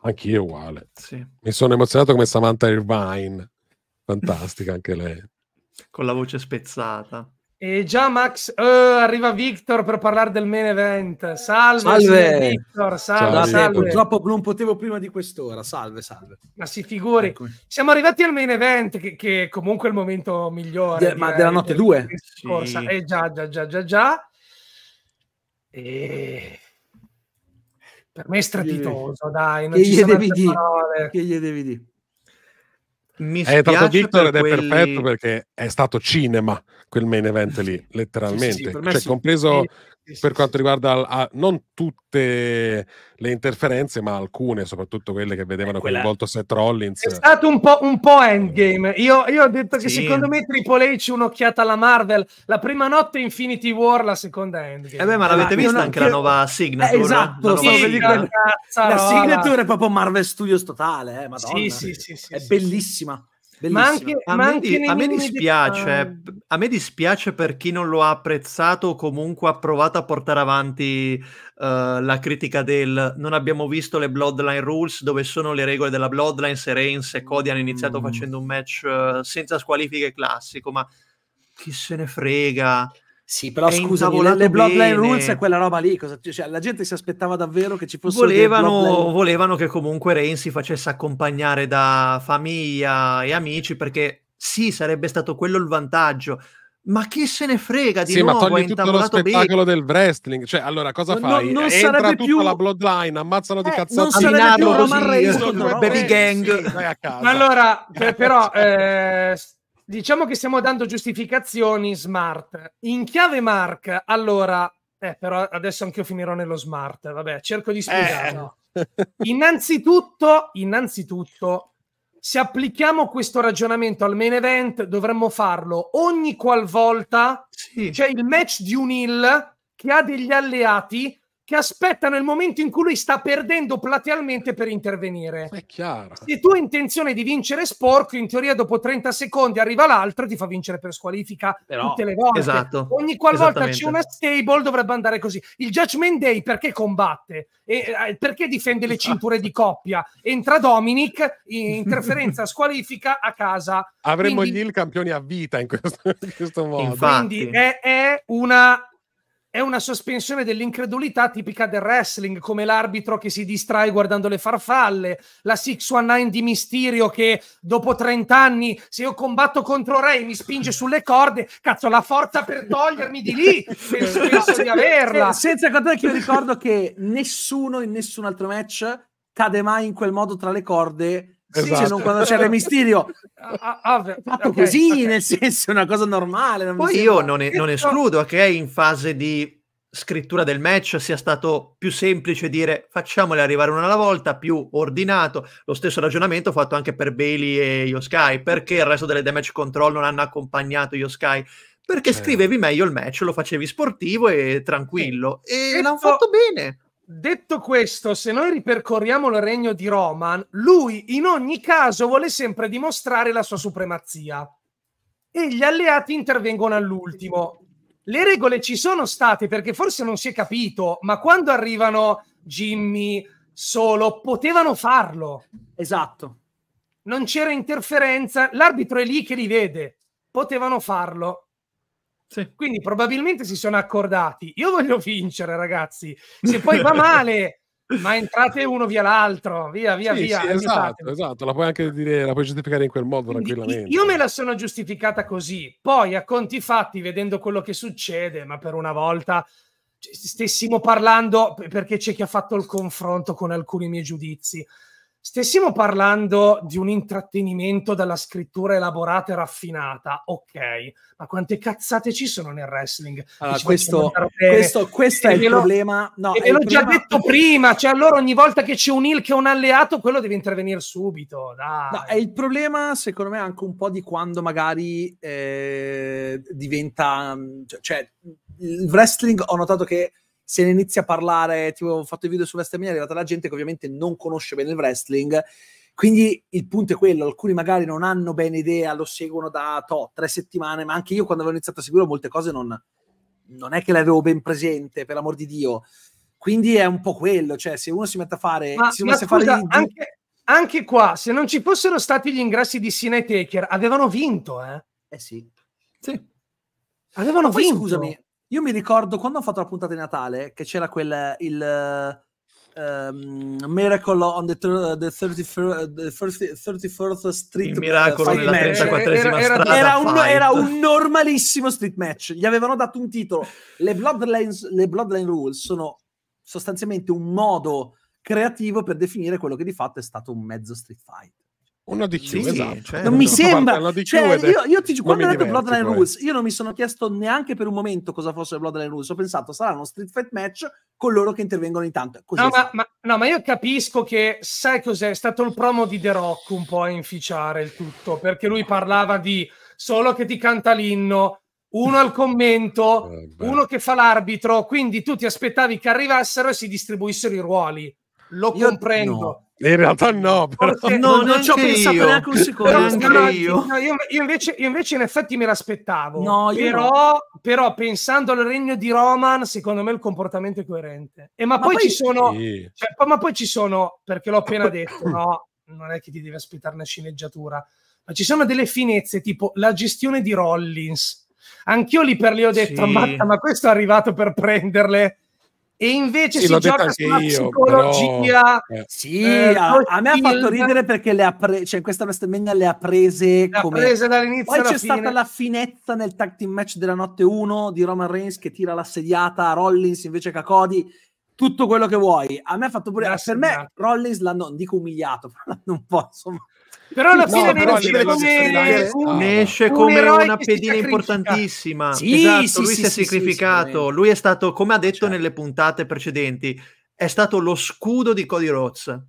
Anch'io uguale. Sì. Mi sono emozionato come Samantha Irvine. Fantastica anche lei. Con la voce spezzata. E già Max, uh, arriva Victor per parlare del main event. Salve, salve. Victor, salve, salve. salve. Purtroppo non potevo prima di quest'ora, salve, salve. Ma si figuri, ecco. siamo arrivati al main event che, che comunque il momento migliore. De- ma della notte 2. Sì. Eh già, già, già, già, già. E... Per me è strepitoso, dai, non che ci gli sono devi altre Che gli devi dire? Mi è eh, entrato Victor ed è perfetto perché è stato cinema quel main event lì, letteralmente. Sì, sì, cioè, sì. compreso per quanto riguarda a, non tutte le interferenze, ma alcune, soprattutto quelle che eh, vedevano Quella... coinvolto Seth Rollins. È stato un po', un po endgame. Io, io, ho detto che secondo me Triple H un'occhiata alla Marvel. La prima notte Infinity War, la seconda endgame. Eh beh, ma cioè, l'avete ah, vista anche la nuova signature? Eh, esatto, sì, la, signature è proprio Marvel Studios totale, eh, Madonna. Sì, sì, sì, è bellissima. Bellissimo. Ma anche, a, ma me, a me dispiace, di... a me dispiace per chi non lo ha apprezzato o comunque ha provato a portare avanti uh, la critica del non abbiamo visto le Bloodline Rules, dove sono le regole della Bloodline, se Reigns e Cody hanno iniziato mm. facendo un match uh, senza squalifiche classico, ma chi se ne frega? Sì, però scusa, le Bloodline Rules e quella roba lì. Cosa, cioè, la gente si aspettava davvero che ci fosse. Volevano, volevano che comunque Reigns si facesse accompagnare da famiglia e amici, perché sì, sarebbe stato quello il vantaggio. Ma chi se ne frega di sì, nuovo? ma togli tutto lo spettacolo bene. del wrestling. Cioè, allora, cosa fai? No, non Entra tutta più... la bloodline, ammazzano eh, di cazzate. Non sarebbe più Roman Reigns Baby Gang. Sì, allora, per, però, eh, Diciamo che stiamo dando giustificazioni smart. In chiave Mark, allora, eh, però adesso anche io finirò nello smart, vabbè, cerco di spiegare Eh. innanzitutto, innanzitutto, se applichiamo questo ragionamento al main event, dovremmo farlo ogni qualvolta sì. c'è il match di un hill che ha degli alleati che aspettano il momento in cui lui sta perdendo platealmente per intervenire. È chiaro. Se tu hai intenzione di vincere sporco, in teoria dopo 30 secondi arriva l'altro e ti fa vincere per squalifica Però, tutte le volte. Esatto. Ogni qualvolta c'è una stable dovrebbe andare così. Il Judgment Day perché combatte? E, eh, perché difende le esatto. cinture di coppia? Entra Dominic, interferenza, squalifica a casa. Avremmo Quindi... gli il campioni a vita in questo, in questo modo. Infatti. Quindi è, è una è una sospensione dell'incredulità tipica del wrestling, come l'arbitro che si distrae guardando le farfalle, la 619 di Mysterio che dopo 30 anni, se io combatto contro Ray, mi spinge sulle corde, cazzo, la forza per togliermi di lì, penso, penso di averla. Senza contare che io ricordo che nessuno in nessun altro match cade mai in quel modo tra le corde esatto. se non quando c'era Mysterio ah, ah, ah okay. fatto così nel senso è una cosa normale non poi io non, è, non, escludo che in fase di scrittura del match sia stato più semplice dire facciamole arrivare una alla volta più ordinato lo stesso ragionamento fatto anche per Bailey e Io Sky perché il resto delle damage control non hanno accompagnato Io Sky perché eh. scrivevi meglio il match, lo facevi sportivo e tranquillo. E, e l'hanno fatto bene detto questo, se noi ripercorriamo il regno di Roman, lui in ogni caso vuole sempre dimostrare la sua supremazia e gli alleati intervengono all'ultimo. Le regole ci sono state perché forse non si è capito, ma quando arrivano Jimmy solo potevano farlo. Esatto. Non c'era interferenza, l'arbitro è lì che li vede, potevano farlo. Sì. Quindi probabilmente si sono accordati. Io voglio vincere, ragazzi. Se poi va male, ma entrate uno via l'altro, via, via, sì, via. Sì, esatto, esatto, la puoi anche dire, la puoi giustificare in quel modo Quindi, tranquillamente. Io me la sono giustificata così, poi a conti fatti, vedendo quello che succede, ma per una volta cioè, stessimo parlando perché c'è chi ha fatto il confronto con alcuni miei giudizi. Stessimo parlando di un intrattenimento dalla scrittura elaborata e raffinata, ok, ma quante cazzate ci sono nel wrestling? Allora, questo, questo, questo è il problema. No, e l'ho già detto prima, cioè allora ogni volta che c'è un il che è un alleato, quello deve intervenire subito. No, è il problema, secondo me, anche un po' di quando magari eh, diventa... Cioè, il wrestling ho notato che se ne inizia a parlare, tipo ho fatto i video su WrestleMania, è arrivata la gente che ovviamente non conosce bene il wrestling, quindi il punto è quello, alcuni magari non hanno bene idea, lo seguono da to, tre settimane, ma anche io quando avevo iniziato a seguirlo molte cose non, non è che le avevo ben presente, per l'amor di Dio. Quindi è un po' quello, cioè se uno si mette a fare... Ma, ma scusa, fare gli... anche, anche, qua, se non ci fossero stati gli ingressi di Sina Taker, avevano vinto, eh? Eh sì. Sì. Avevano ma vinto. Poi, scusami, io mi ricordo quando ho fatto la puntata di Natale che c'era quel il um, Miracle on the, ter- the, 31st, the 31st Street il miracolo uh, nella 34esima strada. era, un, era, un, normalissimo street match. Gli avevano dato un titolo. Le Bloodlines, le Bloodline Rules sono sostanzialmente un modo creativo per definire quello che di fatto è stato un mezzo street fight. Una DQ, sì, esatto. Certo. Non mi sembra. DQ cioè, io, io ti giuro, quando ho detto Bloodline Rules, io non mi sono chiesto neanche per un momento cosa fosse Bloodline Rules. Ho pensato sarà uno street fight match con loro che intervengono intanto. Così no, ma, ma, no, ma io capisco che sai cos'è? È stato il promo di The Rock un po' a inficiare il tutto perché lui parlava di solo che ti canta l'inno. Uno al commento, eh, uno che fa l'arbitro, quindi tu ti aspettavi che arrivassero e si distribuissero i ruoli lo io comprendo. No. In realtà no, però. Forse, no, non, ci ho pensato io. neanche un secondo. No, io. io, io, invece, io invece in effetti me l'aspettavo. No, però, però pensando al regno di Roman, secondo me il comportamento è coerente. E ma, ma poi, poi, ci sono... Sì. Cioè, ma poi ci sono, perché l'ho appena detto, no, non è che ti devi aspettare una sceneggiatura, ma ci sono delle finezze tipo la gestione di Rollins. Anch'io lì per lì ho detto, sì. ma questo è arrivato per prenderle e invece sì, si gioca sulla io, psicologia. Però... Eh. Sì, eh, a, me ha fatto ridere perché le ha pre- cioè, questa bestemmia le ha prese, le come... prese dall'inizio. Poi c'è fine. stata la finezza nel tag team match della notte 1 di Roman Reigns che tira la sediata a Rollins invece che a Cody tutto quello che vuoi. A me ha fatto pure. Grazie, per me, Rollins l'hanno, non dico umiliato, però l'hanno un po' insomma, però alla fine no, ne, però esce come... un, ne esce come un una pedina importantissima sì, esatto, sì, lui sì, si è sacrificato lui è stato come ha detto cioè. nelle puntate precedenti è stato lo scudo di Cody Rhodes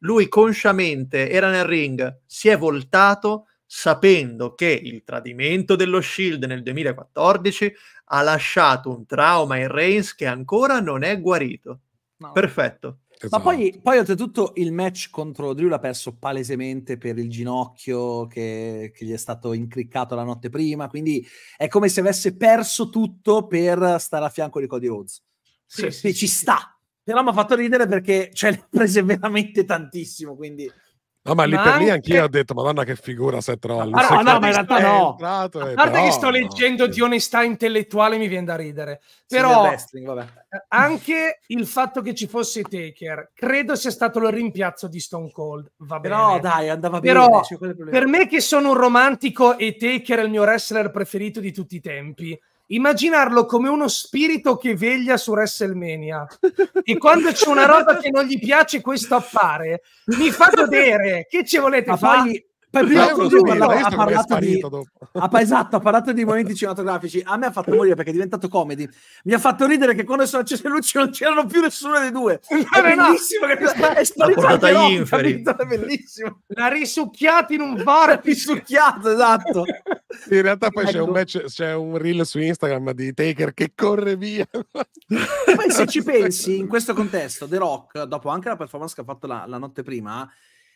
lui consciamente era nel ring si è voltato sapendo che il tradimento dello Shield nel 2014 ha lasciato un trauma in Reigns che ancora non è guarito no. perfetto Esatto. Ma poi, esatto. poi, oltretutto il match contro Drew l'ha perso palesemente per il ginocchio che, che, gli è stato incriccato la notte prima, quindi è come se avesse perso tutto per stare a fianco di Cody Rhodes. Sì, sì, sì ci sta. Però mi ha fatto ridere perché ce cioè, l'ha prese veramente tantissimo, quindi... No, ma lì ma per anche... lì anch'io ho detto, madonna che figura se trovi. Ah, no, no, ma in realtà no. A parte no, che sto leggendo no. di onestà intellettuale mi viene da ridere. Però sì, anche il fatto che ci fosse Taker, credo sia stato il rimpiazzo di Stone Cold. Va bene. Però dai, andava Però, bene. Però per me che sono un romantico e Taker è il mio wrestler preferito di tutti i tempi, immaginarlo come uno spirito che veglia su WrestleMania e quando c'è una roba che non gli piace questo appare mi fa godere che ci volete fare? Poi prima no, lui parlava, ha parlato di ha, esatto, ha parlato di momenti cinematografici. A me ha fatto morire perché è diventato comedy. Mi ha fatto ridere che quando sono accese le luci non c'erano più nessuno dei due. È bellissimo che è sparito anche Rock, capito? È bellissimo. L'ha risucchiato in un bar, l'ha risucchiato, esatto. In realtà poi ecco. c'è, un ecco. match, c'è un reel su Instagram di Taker che corre via. Poi se ci pensi in questo contesto The Rock, dopo anche la performance che ha fatto la, la notte prima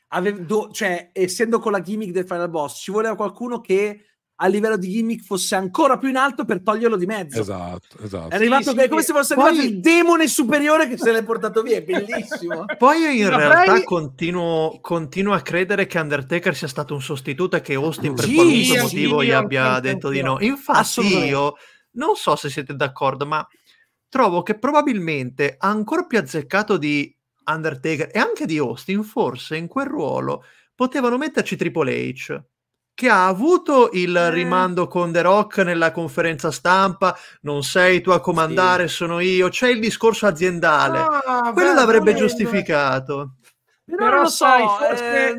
Avevo, cioè, essendo con la gimmick del final boss, ci voleva qualcuno che a livello di gimmick fosse ancora più in alto per toglierlo di mezzo. Esatto, esatto. È arrivato sì, sì, come se fosse poi... arrivato il demone superiore che se l'è portato via, è bellissimo. Poi io in no, realtà lei... continuo, continuo, a credere che Undertaker sia stato un sostituto e che Austin per sì, qualunque motivo gli abbia detto di no. Infatti io non so se siete d'accordo, ma trovo che probabilmente ha ancora più azzeccato di Undertaker e anche di Austin, forse in quel ruolo potevano metterci Triple H che ha avuto il eh. rimando con The Rock nella conferenza stampa, non sei tu a comandare, sì. sono io, c'è il discorso aziendale, ah, quello beh, l'avrebbe beh, giustificato. Però, Però lo sai, so, forse eh,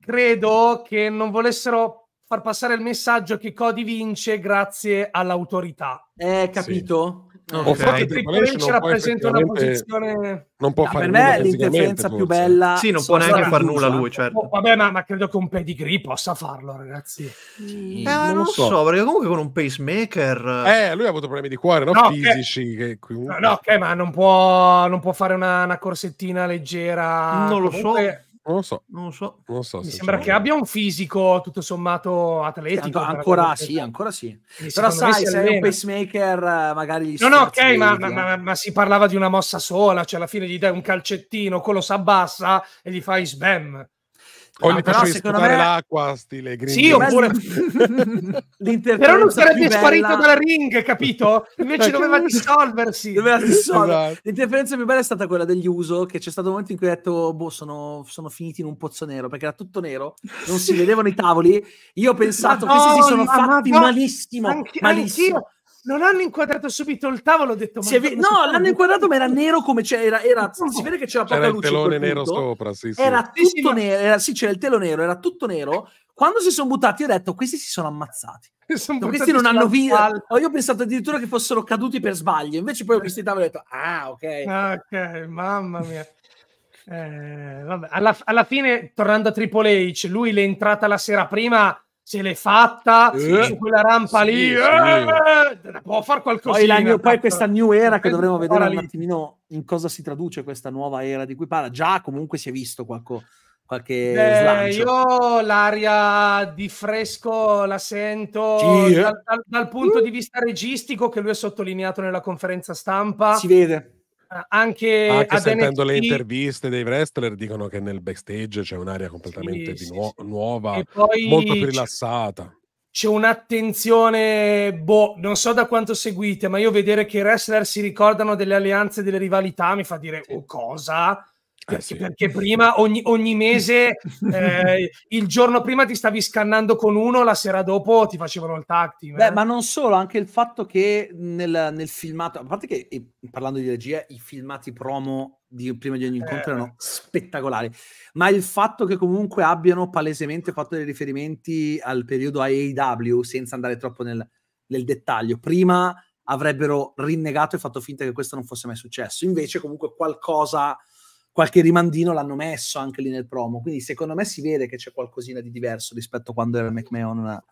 credo che non volessero far passare il messaggio che Cody vince grazie all'autorità. Eh, capito? Sì. Okay. O forse Triple H rappresenta una posizione. Non può fare per me l'interferenza più bella. Sì, non può neanche far nulla lui, certo. Oh, vabbè, ma, ma, credo che un pedigree possa farlo, ragazzi. Mm. Eh, non, lo so. so. perché comunque con un pacemaker. Eh, eh lui ha avuto problemi di cuore, no? no fisici. Che... Che... No, no, okay, ma non può, non può fare una, una corsettina leggera. Non lo comunque... so non lo so. Non lo so. Non lo so Mi sembra che abbia un fisico tutto sommato atletico. An- ancora sì, ancora sì. Però sai, se è un pacemaker eh, magari gli No, no, ok, ma, ma, ma, ma, si parlava di una mossa sola, cioè alla fine gli dai un calcettino, quello si abbassa e gli fai sbam. O gli ah, secondo me... l'acqua, stile green. Sì, oppure... però non sarebbe sparito dalla ring, capito? Invece doveva dissolversi. Doveva dissolversi. Esatto. L'interferenza più bella è stata quella degli Uso, che c'è stato un momento in cui ho detto, boh, sono, sono, finiti in un pozzo nero, perché era tutto nero, non si vedevano i tavoli. Io ho pensato, no, questi si sono fatti no, malissimo, anche, malissimo. Anch'io non hanno inquadrato subito il tavolo, ho detto. Ma vi- no, l'hanno inquadrato, ma era nero come c'era. Era, si vede che c'era, c'era poca luce. C'era il telone nero punto. sopra, sì, sì. Era tutto nero, era, sì, c'era il telo nero, era tutto nero. Quando si sono buttati, ho detto, questi si sono ammazzati. Sono cioè, questi non hanno via. Oh, io ho pensato addirittura che fossero caduti per sbaglio. Invece poi ho visto i tavoli e ho detto, ah, ok. Ok, mamma mia. Eh, alla, alla, fine, tornando a Triple H, lui l'è entrata la sera prima se l'è fatta eh, su quella rampa sì, lì, sì. Eh, può fare qualcosa. Poi, new, poi questa new era che dovremmo vedere un attimino in cosa si traduce questa nuova era di cui parla. Già comunque si è visto qualco, qualche Beh, Io l'aria di fresco la sento sì, eh. dal, dal, dal, punto di vista registico che lui ha sottolineato nella conferenza stampa. Si vede Ah, anche, anche sentendo NXT, le interviste dei wrestler dicono che nel backstage c'è un'area completamente sì, nuo- sì, nuova, molto più rilassata. C'è un'attenzione, boh, non so da quanto seguite, ma io vedere che i wrestler si ricordano delle alleanze, delle rivalità, mi fa dire, oh, cosa? Perché, eh, perché prima ogni, ogni mese, eh, il giorno prima ti stavi scannando con uno, la sera dopo ti facevano il tag team, Beh, eh. ma non solo, anche il fatto che nel, nel filmato, a parte che parlando di regia, i filmati promo di, prima di ogni eh. incontro eh. erano spettacolari, ma il fatto che comunque abbiano palesemente fatto dei riferimenti al periodo AEW senza andare troppo nel, nel dettaglio, prima avrebbero rinnegato e fatto finta che questo non fosse mai successo, invece comunque qualcosa qualche rimandino l'hanno messo anche lì nel promo, quindi secondo me si vede che c'è qualcosina di diverso rispetto a quando era McMahon a,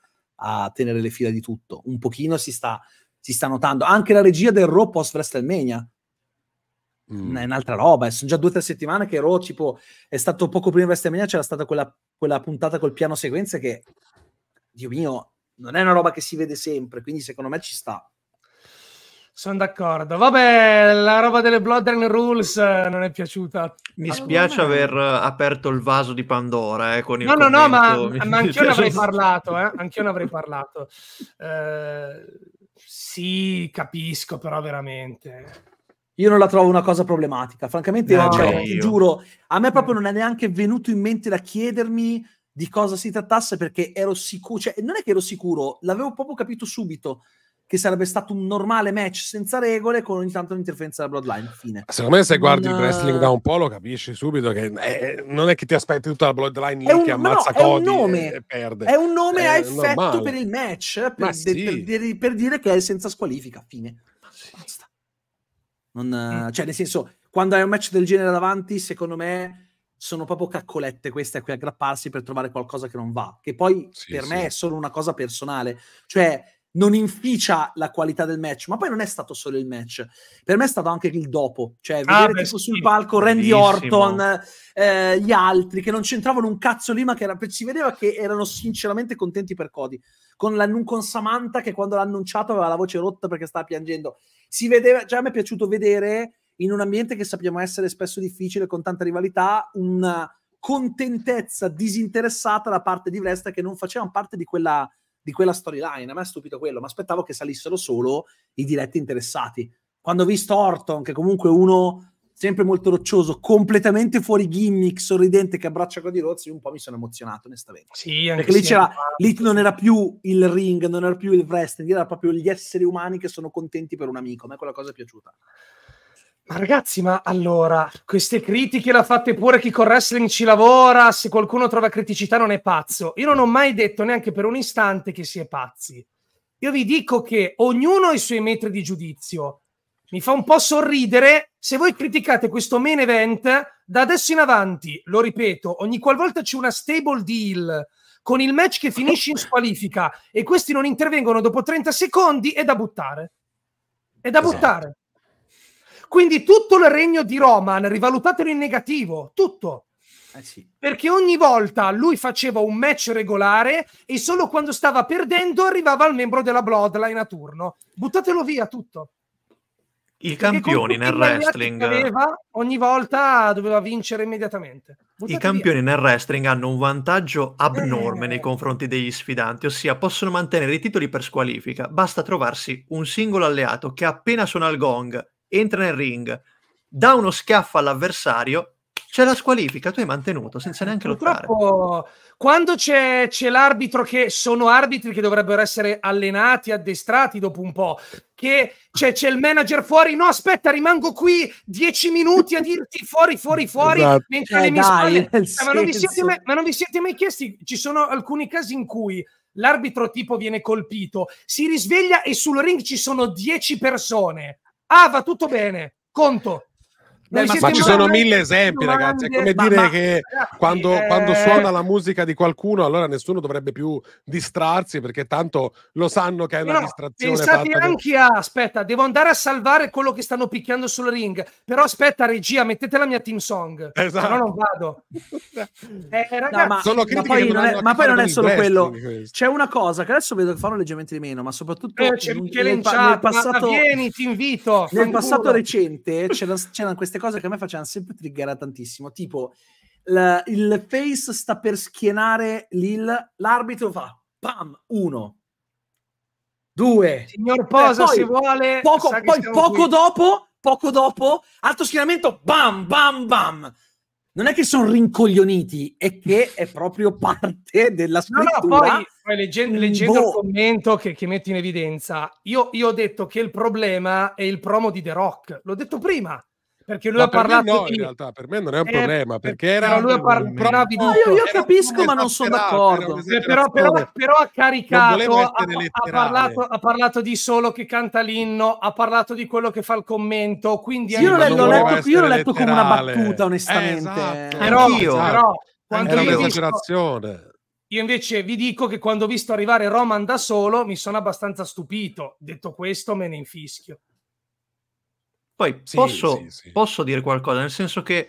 a tenere le fila di tutto, un pochino si sta, si sta notando, anche la regia del Raw post WrestleMania mm. è un'altra roba, eh. sono già due o tre settimane che Raw tipo, è stato poco prima di WrestleMania, c'era stata quella, quella puntata col piano sequenza che, Dio mio, non è una roba che si vede sempre, quindi secondo me ci sta. Sono d'accordo. Vabbè, la roba delle Blood and Rules eh, non è piaciuta. Mi spiace aver eh, aperto il vaso di Pandora eh, con il No, commento. no, no, ma, ma anch'io ne avrei parlato, eh? Anch'io ne avrei parlato. Eh, sì, capisco, però veramente... Io non la trovo una cosa problematica. Francamente, no, cioè, ti giuro, a me proprio eh. non è neanche venuto in mente da chiedermi di cosa si trattasse perché ero sicuro, cioè non è che ero sicuro, l'avevo proprio capito subito che sarebbe stato un normale match senza regole con ogni tanto l'interferenza della Bloodline. Fine. Secondo me, se guardi non... il wrestling da un po', lo capisci subito che è, eh, eh, non è che ti aspetti tutta la Bloodline lì un, che ammazza no, Cody nome, e, perde. È un nome è a normale. effetto per il match, eh, per, sì. per, per, dire che è senza squalifica. Fine. Basta. Non, mm. cioè, nel senso, quando hai un match del genere davanti, secondo me sono proprio caccolette queste a cui aggrapparsi per trovare qualcosa che non va, che poi sì, per sì. me è solo una cosa personale. Cioè, non inficia la qualità del match, ma poi non è stato solo il match, per me è stato anche il dopo, cioè ah, vedere ah, beh, tipo sì, sul palco Randy Orton, eh, gli altri che non c'entravano un cazzo lì, ma che era, si vedeva che erano sinceramente contenti per Cody, con, la, con Samantha che quando l'ha annunciato aveva la voce rotta perché stava piangendo, si vedeva, già cioè, mi è piaciuto vedere in un ambiente che sappiamo essere spesso difficile, con tanta rivalità, una contentezza disinteressata da parte di Vresta che non facevano parte di quella di quella storyline. A me è stupito quello, ma aspettavo che salissero solo i diretti interessati. Quando ho visto Orton, che comunque uno sempre molto roccioso, completamente fuori gimmick, sorridente che abbraccia Cody Rhodes, un po' mi sono emozionato, onestamente. Sì, anche Perché lì, c'era, lì non era più il ring, non era più il wrestling, era proprio gli esseri umani che sono contenti per un amico. A me quella cosa è piaciuta. Ma ragazzi, ma allora, queste critiche le ha fatte pure chi con wrestling ci lavora, se qualcuno trova criticità non è pazzo. Io non ho mai detto neanche per un istante che si è pazzi. Io vi dico che ognuno ha i suoi metri di giudizio. Mi fa un po' sorridere se voi criticate questo main event da adesso in avanti, lo ripeto, ogni qualvolta c'è una stable deal con il match che finisce in squalifica e questi non intervengono dopo 30 secondi è da buttare. È da esatto. buttare. Quindi tutto il regno di Roman, rivalutatelo in negativo, tutto. Eh sì. Perché ogni volta lui faceva un match regolare e solo quando stava perdendo arrivava il membro della Bloodline a turno. Buttatelo via tutto. I campioni nel wrestling. Aveva, ogni volta doveva vincere immediatamente. Buttate I campioni via. nel wrestling hanno un vantaggio abnorme eh. nei confronti degli sfidanti, ossia possono mantenere i titoli per squalifica. Basta trovarsi un singolo alleato che appena suona il gong entra nel ring, dà uno schiaffo all'avversario, c'è la squalifica, tu hai mantenuto senza eh, neanche lottare. Quando c'è, c'è, l'arbitro che sono arbitri che dovrebbero essere allenati, addestrati dopo un po', che c'è, c'è il manager fuori, no aspetta rimango qui dieci minuti a dirti fuori, fuori, fuori, esatto. mentre eh, le mie dai, spalle... Eh, ma non, mai, ma non vi siete mai chiesti, ci sono alcuni casi in cui l'arbitro tipo viene colpito, si risveglia e sul ring ci sono dieci persone Ah, va tutto bene, conto. Beh, ma ci sono mille esempi, ragazzi. È come ma, dire ma, che ragazzi, quando, eh... quando, suona la musica di qualcuno, allora nessuno dovrebbe più distrarsi perché tanto lo sanno che è una però, distrazione. Pensate anche per... a aspetta, devo andare a salvare quello che stanno picchiando sul ring. Però aspetta, regia, mettete la mia team song. Esatto. Però non vado. eh, ragazzi, no, ma, ma, poi non, è, ma poi non è solo quello. C'è una cosa che adesso vedo che fanno leggermente di meno, ma soprattutto eh, c'è in, nel, nel passato, vieni, ti invito. Nel passato recente c'erano queste cose cose che a me facevano sempre triggerare tantissimo, tipo la, il face sta per schienare l'il, l'arbitro fa pam, uno, due. Signor Posa, eh, se vuole... Poco, poi poco qui. dopo, poco dopo, alto schienamento, bam, bam, bam non è che sono rincoglioniti, è che è proprio parte della scrittura. No, no, poi, poi mm, leggendo, leggendo boh. il commento che, che metti in evidenza, io, io, ho detto che il problema è il promo di The Rock, l'ho detto prima. Perché lui ma ha parlato no, di... in realtà per me non è un eh, problema, perché era lui ha parlato di no, io, io capisco, ma non sono d'accordo. Però, però, però, ha caricato ha, ha, parlato, ha, parlato, di solo che canta l'inno, ha parlato di quello che fa il commento, quindi sì, io, l'ho letto, io l'ho letto come una battuta, eh, onestamente. Eh, esatto, però, io, esatto. però quando era un'esagerazione. Io invece vi dico che quando ho visto arrivare Roman da solo mi sono abbastanza stupito. Detto questo, me ne infischio. Poi sì, posso, sì, sì. posso, dire qualcosa, nel senso che,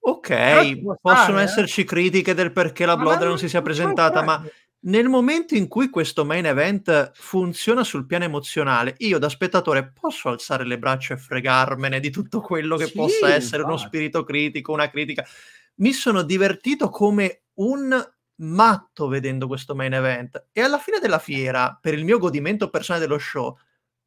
ok, possono eh. esserci critiche del perché la Blood non si sia presentata, ma nel momento in cui questo main event funziona sul piano emozionale, io da spettatore posso alzare le braccia e fregarmene di tutto quello che possa essere uno spirito critico, una critica. Mi sono divertito come un matto vedendo questo main event e alla fine della fiera, per il mio godimento personale dello show,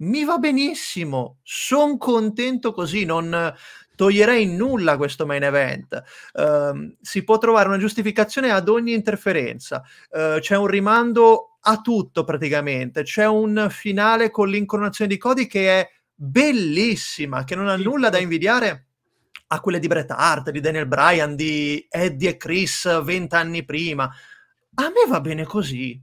mi va benissimo, sono contento così, non toglierei nulla questo main event. Uh, si può trovare una giustificazione ad ogni interferenza, uh, c'è un rimando a tutto praticamente, c'è un finale con l'incoronazione di Cody che è bellissima, che non ha nulla da invidiare a quelle di Bret Hart, di Daniel Bryan, di Eddie e Chris vent'anni prima. A me va bene così.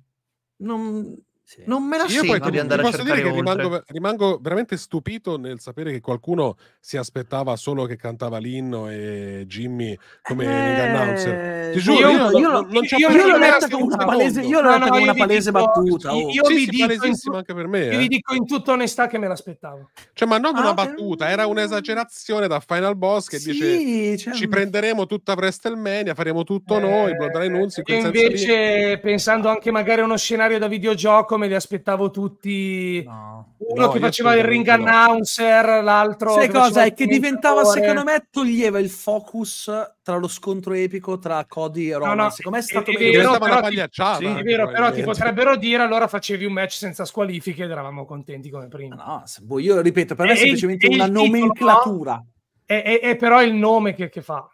Non, sì. Non me la Io poi ti, di andare posso dire che rimango, rimango, veramente stupito nel sapere che qualcuno si aspettava solo che cantava l'inno e Jimmy come eh... announcer. Ti giuro, io, io, io, non, non io, io l'ho letta con una palese, io l'ho no, no, una palese dico, battuta. Oh. Io, sì, vi dico anche per me, eh. io vi eh. dico in tutta onestà che me l'aspettavo. Cioè, ma non ah, una battuta, era un'esagerazione da Final Boss che sì, dice cioè... ci mm. prenderemo tutta WrestleMania, faremo tutto eh, noi, Blood Ray eh, Invece, pensando anche magari a uno scenario da videogioco come li aspettavo tutti. No. Uno no, che faceva il ring announcer, l'altro. Sai cosa? È che diventava, secondo me, toglieva il focus tra lo scontro epico tra Cody e Roman. No, no, secondo me è stato meglio. vero, però, una pagliacciata. Sì, è eh, vero, però ti potrebbero dire allora facevi un match senza squalifiche ed eravamo contenti come prima. No, se, boh, io lo ripeto, per me è semplicemente il, una il nomenclatura. Titolo, è, è, però il nome che, che fa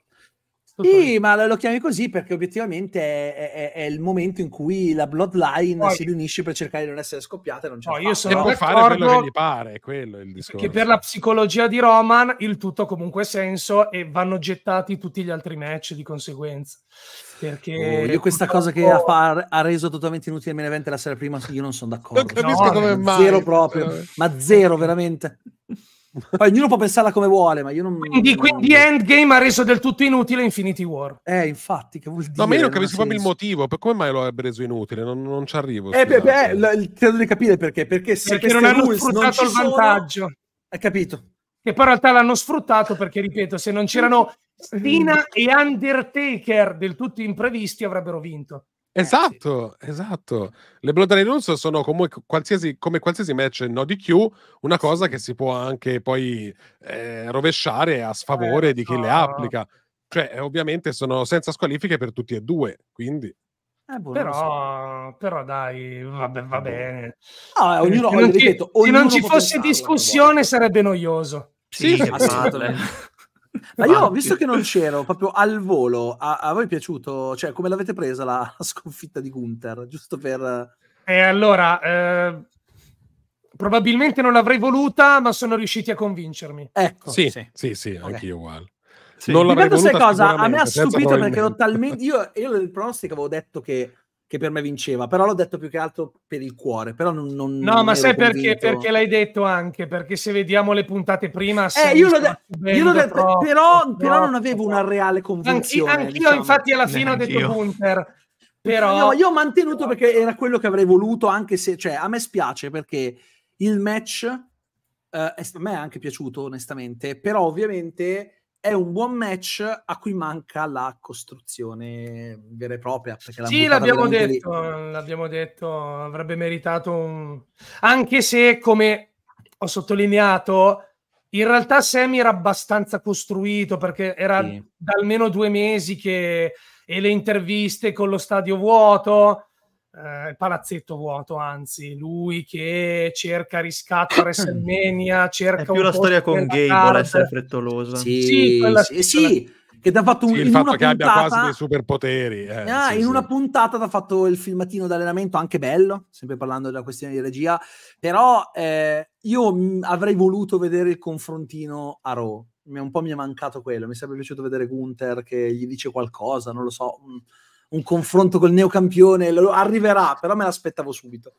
sì, ma lo chiami così perché obiettivamente è, è, è il momento in cui la bloodline Poi. si riunisce per cercare di non essere scoppiata. Non c'è no, io sono può fare quello che gli pare, quello è il discorso. Che per la psicologia di Roman il tutto comunque ha senso e vanno gettati tutti gli altri match di conseguenza. Perché oh, io questa cosa che ha, far, ha, reso totalmente inutile il main la sera prima, io non sono d'accordo. Non capisco no, come mai. Zero proprio, ma zero veramente. Poi ognuno può pensarla come vuole, ma io non. Quindi, non... quindi Endgame ha reso del tutto inutile Infinity War. Eh, infatti, che vuol dire? No, ma io non capisco proprio il motivo. Per come mai lo avrebbe reso inutile? Non, non ci arrivo. Eh, beh, beh, eh, l- credo di capire perché. Perché se perché non hanno sfruttato non il vantaggio. Sono... Hai capito? Che poi in realtà l'hanno sfruttato perché, ripeto, se non c'erano Stina e Undertaker del tutto imprevisti, avrebbero vinto. Esatto, eh, sì. esatto. esatto. Le Bloodline Rules sono come qualsiasi, come qualsiasi match no di Q, una cosa che si può anche poi eh, rovesciare a eh, sfavore eh, di chi no. le applica. Cioè, eh, ovviamente sono senza squalifiche per tutti e due, quindi... Eh, boh, però, so. però, dai, vabbè, va bene. Ah, ognuno, se non, ci, ripeto, se non ci fosse discussione sarebbe noioso. Sì, sì Ma io ho visto che non c'ero, proprio al volo, a, a voi è piaciuto? Cioè, come l'avete presa la, la sconfitta di Gunther? Giusto per... Eh, allora, eh, probabilmente non l'avrei voluta, ma sono riusciti a convincermi. Ecco. Sì, sì, sì, sì okay. anche io uguale. Sì. Non l'avrei Intanto, voluta sai cosa? A me ha stupito perché ero talmente... Io, io nel pronostico avevo detto che che per me vinceva, però l'ho detto più che altro per il cuore, però non... non no, ma sai perché? Perché l'hai detto anche, perché se vediamo le puntate prima... Eh, io l'ho, de- io l'ho detto, troppo, però, troppo, però non avevo una reale convinzione. Anch'io, anch'io diciamo. infatti alla fine Beh, ho detto anch'io. Hunter, però... No, io ho mantenuto perché era quello che avrei voluto, anche se, cioè, a me spiace perché il match, eh, a me è anche piaciuto onestamente, però ovviamente è un buon match a cui manca la costruzione vera e propria. sì, l'abbiamo detto, l'abbiamo detto, avrebbe meritato un... Anche se, come ho sottolineato, in realtà Semi era abbastanza costruito perché era sì. da almeno due mesi che... e le interviste con lo stadio vuoto eh, il palazzetto vuoto, anzi, lui che cerca riscatto a WrestleMania, cerca... È più la storia con Gable card. essere frettolosa. Sì, sì, quella, sì, sì che ti ha fatto un, sì, il fatto che puntata, abbia quasi dei superpoteri eh, ah, sì, in sì. una puntata ti ha fatto il filmatino d'allenamento anche bello sempre parlando della questione di regia però eh, io m- mm, avrei voluto vedere il confrontino a Raw un po' mi è mancato quello mi sarebbe piaciuto vedere Gunther che gli dice qualcosa non lo so mh mm, un confronto col neocampione, arriverà, però me l'aspettavo subito.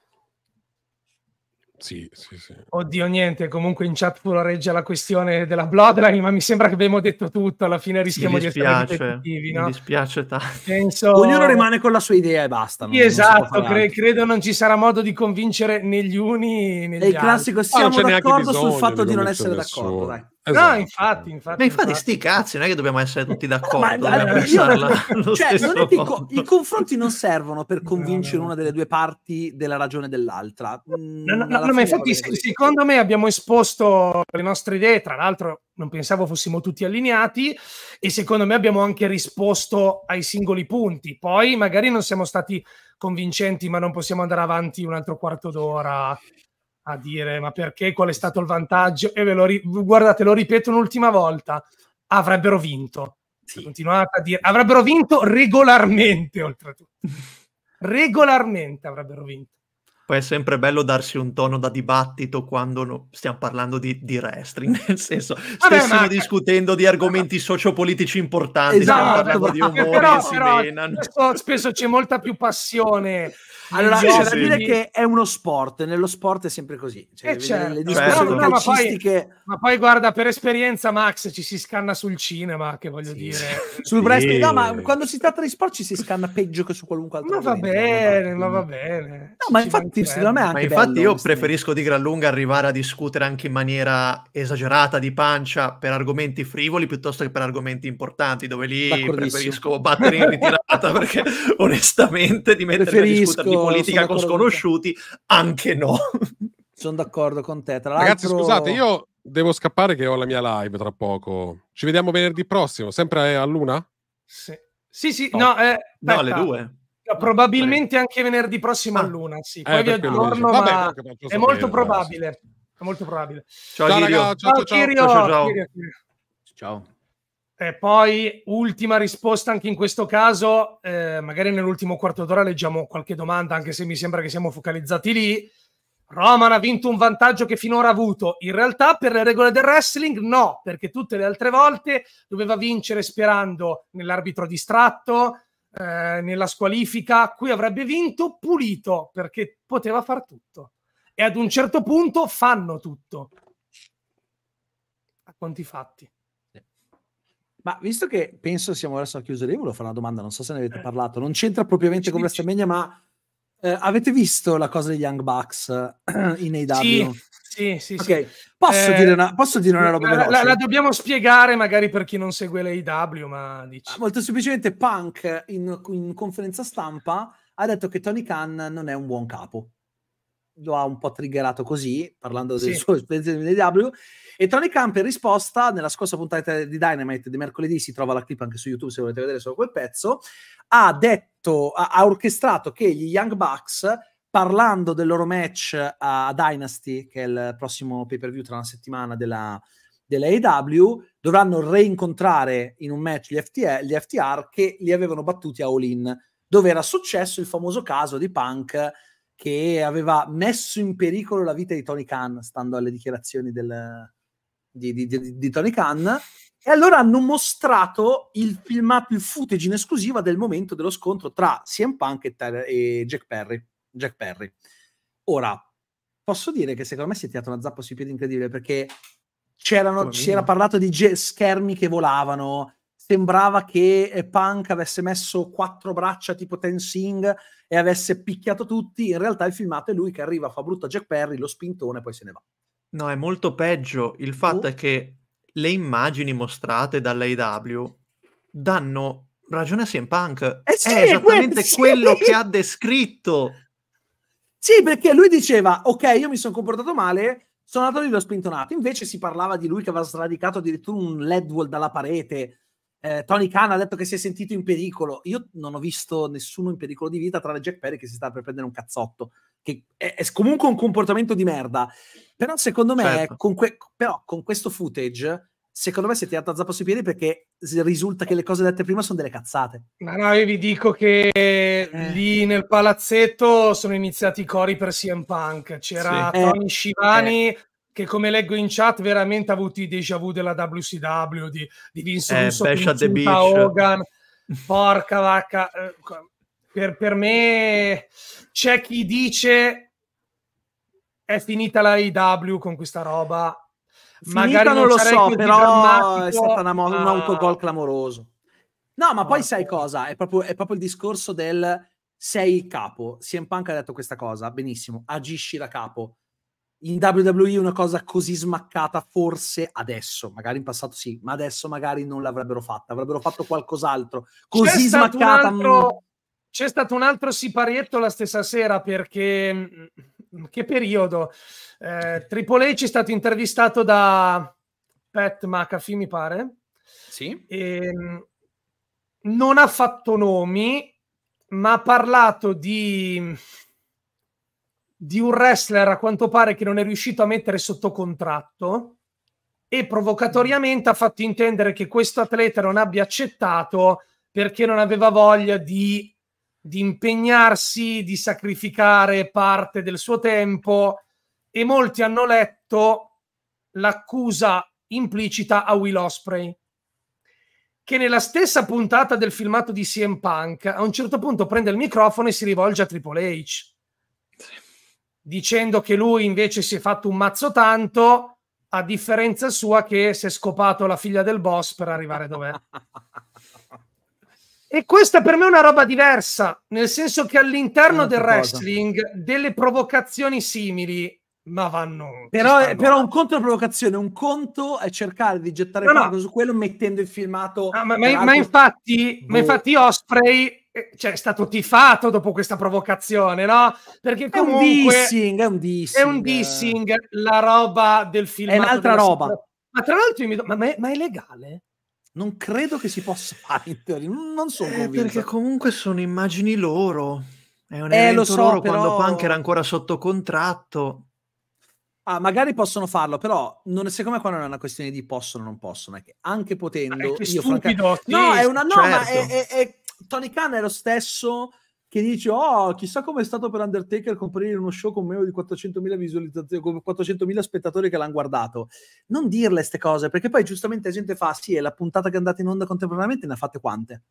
Sì, sì, sì. Oddio, niente. Comunque in chat furoreggia la questione della Bloodline, ma mi sembra che abbiamo detto tutto. Alla fine rischiamo di essere ripetitivi. No? Mi dispiace tanto. Penso... Ognuno rimane con la sua idea e basta. Sì, non, esatto, cre- credo non ci sarà modo di convincere né gli uni né gli altri. È il classico, siamo d'accordo sul fatto di non essere nessuno. d'accordo. Dai. Esatto. No, infatti, infatti, Ma infatti, infatti, sti cazzi, non è che dobbiamo essere tutti d'accordo. Ma, ma, io, cioè, co- I confronti non servono per convincere una delle due parti della ragione dell'altra. No, mm, no, no ma infatti, secondo me abbiamo esposto le nostre idee. Tra l'altro, non pensavo fossimo tutti allineati, e secondo me abbiamo anche risposto ai singoli punti. Poi magari non siamo stati convincenti, ma non possiamo andare avanti un altro quarto d'ora a dire ma perché, qual è stato il vantaggio e ve lo ri- guardate, lo ripeto un'ultima volta, avrebbero vinto. Sì. Continuate a dire, avrebbero vinto regolarmente oltretutto. regolarmente avrebbero vinto. Poi è sempre bello darsi un tono da dibattito quando no, stiamo parlando di, di wrestling, nel senso, stessimo ma... discutendo di argomenti sociopolitici importanti, esatto, ma... di umori però, però spesso, spesso, c'è molta più passione. Allora, sì, c'è sì. da dire che è uno sport, nello sport è sempre così. Cioè, eh, certo. le discussioni certo. calcistiche... ma, poi, ma, poi, guarda, per esperienza Max ci si scanna sul cinema, che voglio sì. dire. Sul wrestling, no, ma quando si tratta di sport ci si scanna peggio che su qualunque altro. Ma va bene, ma va bene. No, ma infatti sì, secondo me anche infatti io preferisco di gran lunga arrivare a discutere anche in maniera esagerata di pancia per argomenti frivoli piuttosto che per argomenti importanti, dove lì preferisco battere in ritirata perché onestamente di mettere preferisco, a discutere di politica con sconosciuti anche no. Sono d'accordo con te. Tra Ragazzi, scusate, io devo scappare che ho la mia live tra poco. Ci vediamo venerdì prossimo, sempre a luna? Sì, sì, sì no, eh, no alle due. Cioè, probabilmente anche venerdì prossimo a ah. luna, sì. Eh, poi eh, vi aggiorno, ma è molto probabile. È molto probabile. Ciao, ciao, ragazzi, ciao, ciao, ciao, ciao, ciao. ciao. E poi ultima risposta anche in questo caso, eh, magari nell'ultimo quarto d'ora leggiamo qualche domanda, anche se mi sembra che siamo focalizzati lì. Roman ha vinto un vantaggio che finora ha avuto. In realtà, per le regole del wrestling, no, perché tutte le altre volte doveva vincere sperando nell'arbitro distratto, eh, nella squalifica, qui avrebbe vinto pulito perché poteva far tutto. E ad un certo punto fanno tutto. A quanti fatti. Ma visto che penso siamo adesso a chiusura, lì, volevo fare una domanda, non so se ne avete eh. parlato, non c'entra propriamente con WrestleMania, ma eh, avete visto la cosa degli Young Bucks in AW? Sì. Sì, sì, okay. sì. Posso, eh, dire una, posso dire una roba la, la, la, dobbiamo spiegare magari per chi non segue l'AW, ma dici. Ah, molto semplicemente Punk in, in conferenza stampa ha detto che Tony Khan non è un buon capo lo ha un po' triggerato così, parlando sì. delle sue esperienze di DW. E Tony Camp in risposta, nella scorsa puntata di Dynamite di mercoledì, si trova la clip anche su YouTube se volete vedere solo quel pezzo, ha detto, ha, ha orchestrato che gli Young Bucks, parlando del loro match a Dynasty, che è il prossimo pay-per-view tra una settimana della, dell'AEW, dovranno reincontrare in un match gli, FTL, gli FTR che li avevano battuti a All In, dove era successo il famoso caso di Punk che aveva messo in pericolo la vita di Tony Khan, stando alle dichiarazioni del, di, di, di, di, Tony Khan. E allora hanno mostrato il filmato, il footage in esclusiva del momento dello scontro tra CM Punk e, Ter- e Jack, Perry, Jack Perry. Ora, posso dire che secondo me si è tirato una zappa sui piedi incredibile perché si era parlato di ge- schermi che volavano, sembrava che eh, Punk avesse messo quattro braccia tipo Tensing e avesse picchiato tutti. In realtà il filmato è lui che arriva, fa brutto a Jack Perry, lo spintone e poi se ne va. No, è molto peggio. Il fatto oh. è che le immagini mostrate dall'AW danno ragione a CM Punk. Eh sì, è esattamente sì. quello che ha descritto. Sì, perché lui diceva, ok, io mi sono comportato male, sono andato lì e l'ho spintonato. Invece si parlava di lui che aveva sradicato addirittura un wall dalla parete eh, Tony Khan ha detto che si è sentito in pericolo. Io non ho visto nessuno in pericolo di vita, tranne Jack Perry che si sta per prendere un cazzotto, che è, è comunque un comportamento di merda. Però secondo me, certo. con, que- però, con questo footage, secondo me si è tirato a zappa sui piedi perché risulta che le cose dette prima sono delle cazzate. Ma no, io vi dico che eh. lì nel palazzetto sono iniziati i cori per CM Punk. C'era sì. Tony eh. Schivani che come leggo in chat veramente ha avuto i déjà vu della WCW di, di Vince eh, Russo, Hogan, porca vacca. Eh, per, per me c'è chi dice è finita la IW con questa roba. Finita Magari non, non lo so, però è stata una mo- un autogol clamoroso. No, ma ah, poi sai cosa? È proprio, è proprio, il discorso del sei il capo. CM Punk ha detto questa cosa, benissimo, agisci da capo in WWE una cosa così smaccata forse adesso, magari in passato sì, ma adesso magari non l'avrebbero fatta, avrebbero fatto qualcos'altro. Così c'è smaccata. Stato altro, c'è stato un altro siparietto la stessa sera perché mm, mm, che periodo? Eh, Triple H è stato intervistato da Pat McAfee, mi pare. Sì. E, ehm, non ha fatto nomi, ma ha parlato di di un wrestler a quanto pare che non è riuscito a mettere sotto contratto e provocatoriamente ha fatto intendere che questo atleta non abbia accettato perché non aveva voglia di, di impegnarsi, di sacrificare parte del suo tempo e molti hanno letto l'accusa implicita a Will Osprey che nella stessa puntata del filmato di CM Punk a un certo punto prende il microfono e si rivolge a Triple H dicendo che lui invece si è fatto un mazzo tanto, a differenza sua che si è scopato la figlia del boss per arrivare dov'è. e questa per me è una roba diversa, nel senso che all'interno del wrestling delle provocazioni simili ma vanno però, stanno... però un conto è una provocazione un conto è cercare di gettare no, no. su quello mettendo il filmato ah, ma, ma, ma, infatti boh. ma infatti Osprey eh, cioè, è stato tifato dopo questa provocazione, no? Perché comunque è un dissing, è un dissing, è un dissing la roba del film. È un'altra roba. Scuola. Ma tra l'altro io mi do... ma, ma, è, ma è legale? Non credo che si possa fare in teoria, non sono eh, convinto. Perché comunque sono immagini loro. È un eh, lo so, loro però... quando Punk era ancora sotto contratto. Ah, magari possono farlo, però non, secondo me qua non è una questione di possono o non possono, è che anche potendo... Ah, è che io, stupido, franca... No, è una... No, certo. ma è, certo. è, è Tony Khan è lo stesso che dice oh chissà come è stato per Undertaker comparire uno show con meno di 400.000 visualizzazioni con 400.000 spettatori che l'hanno guardato non dirle queste cose perché poi giustamente la gente fa sì è la puntata che è andata in onda contemporaneamente ne ha fatte quante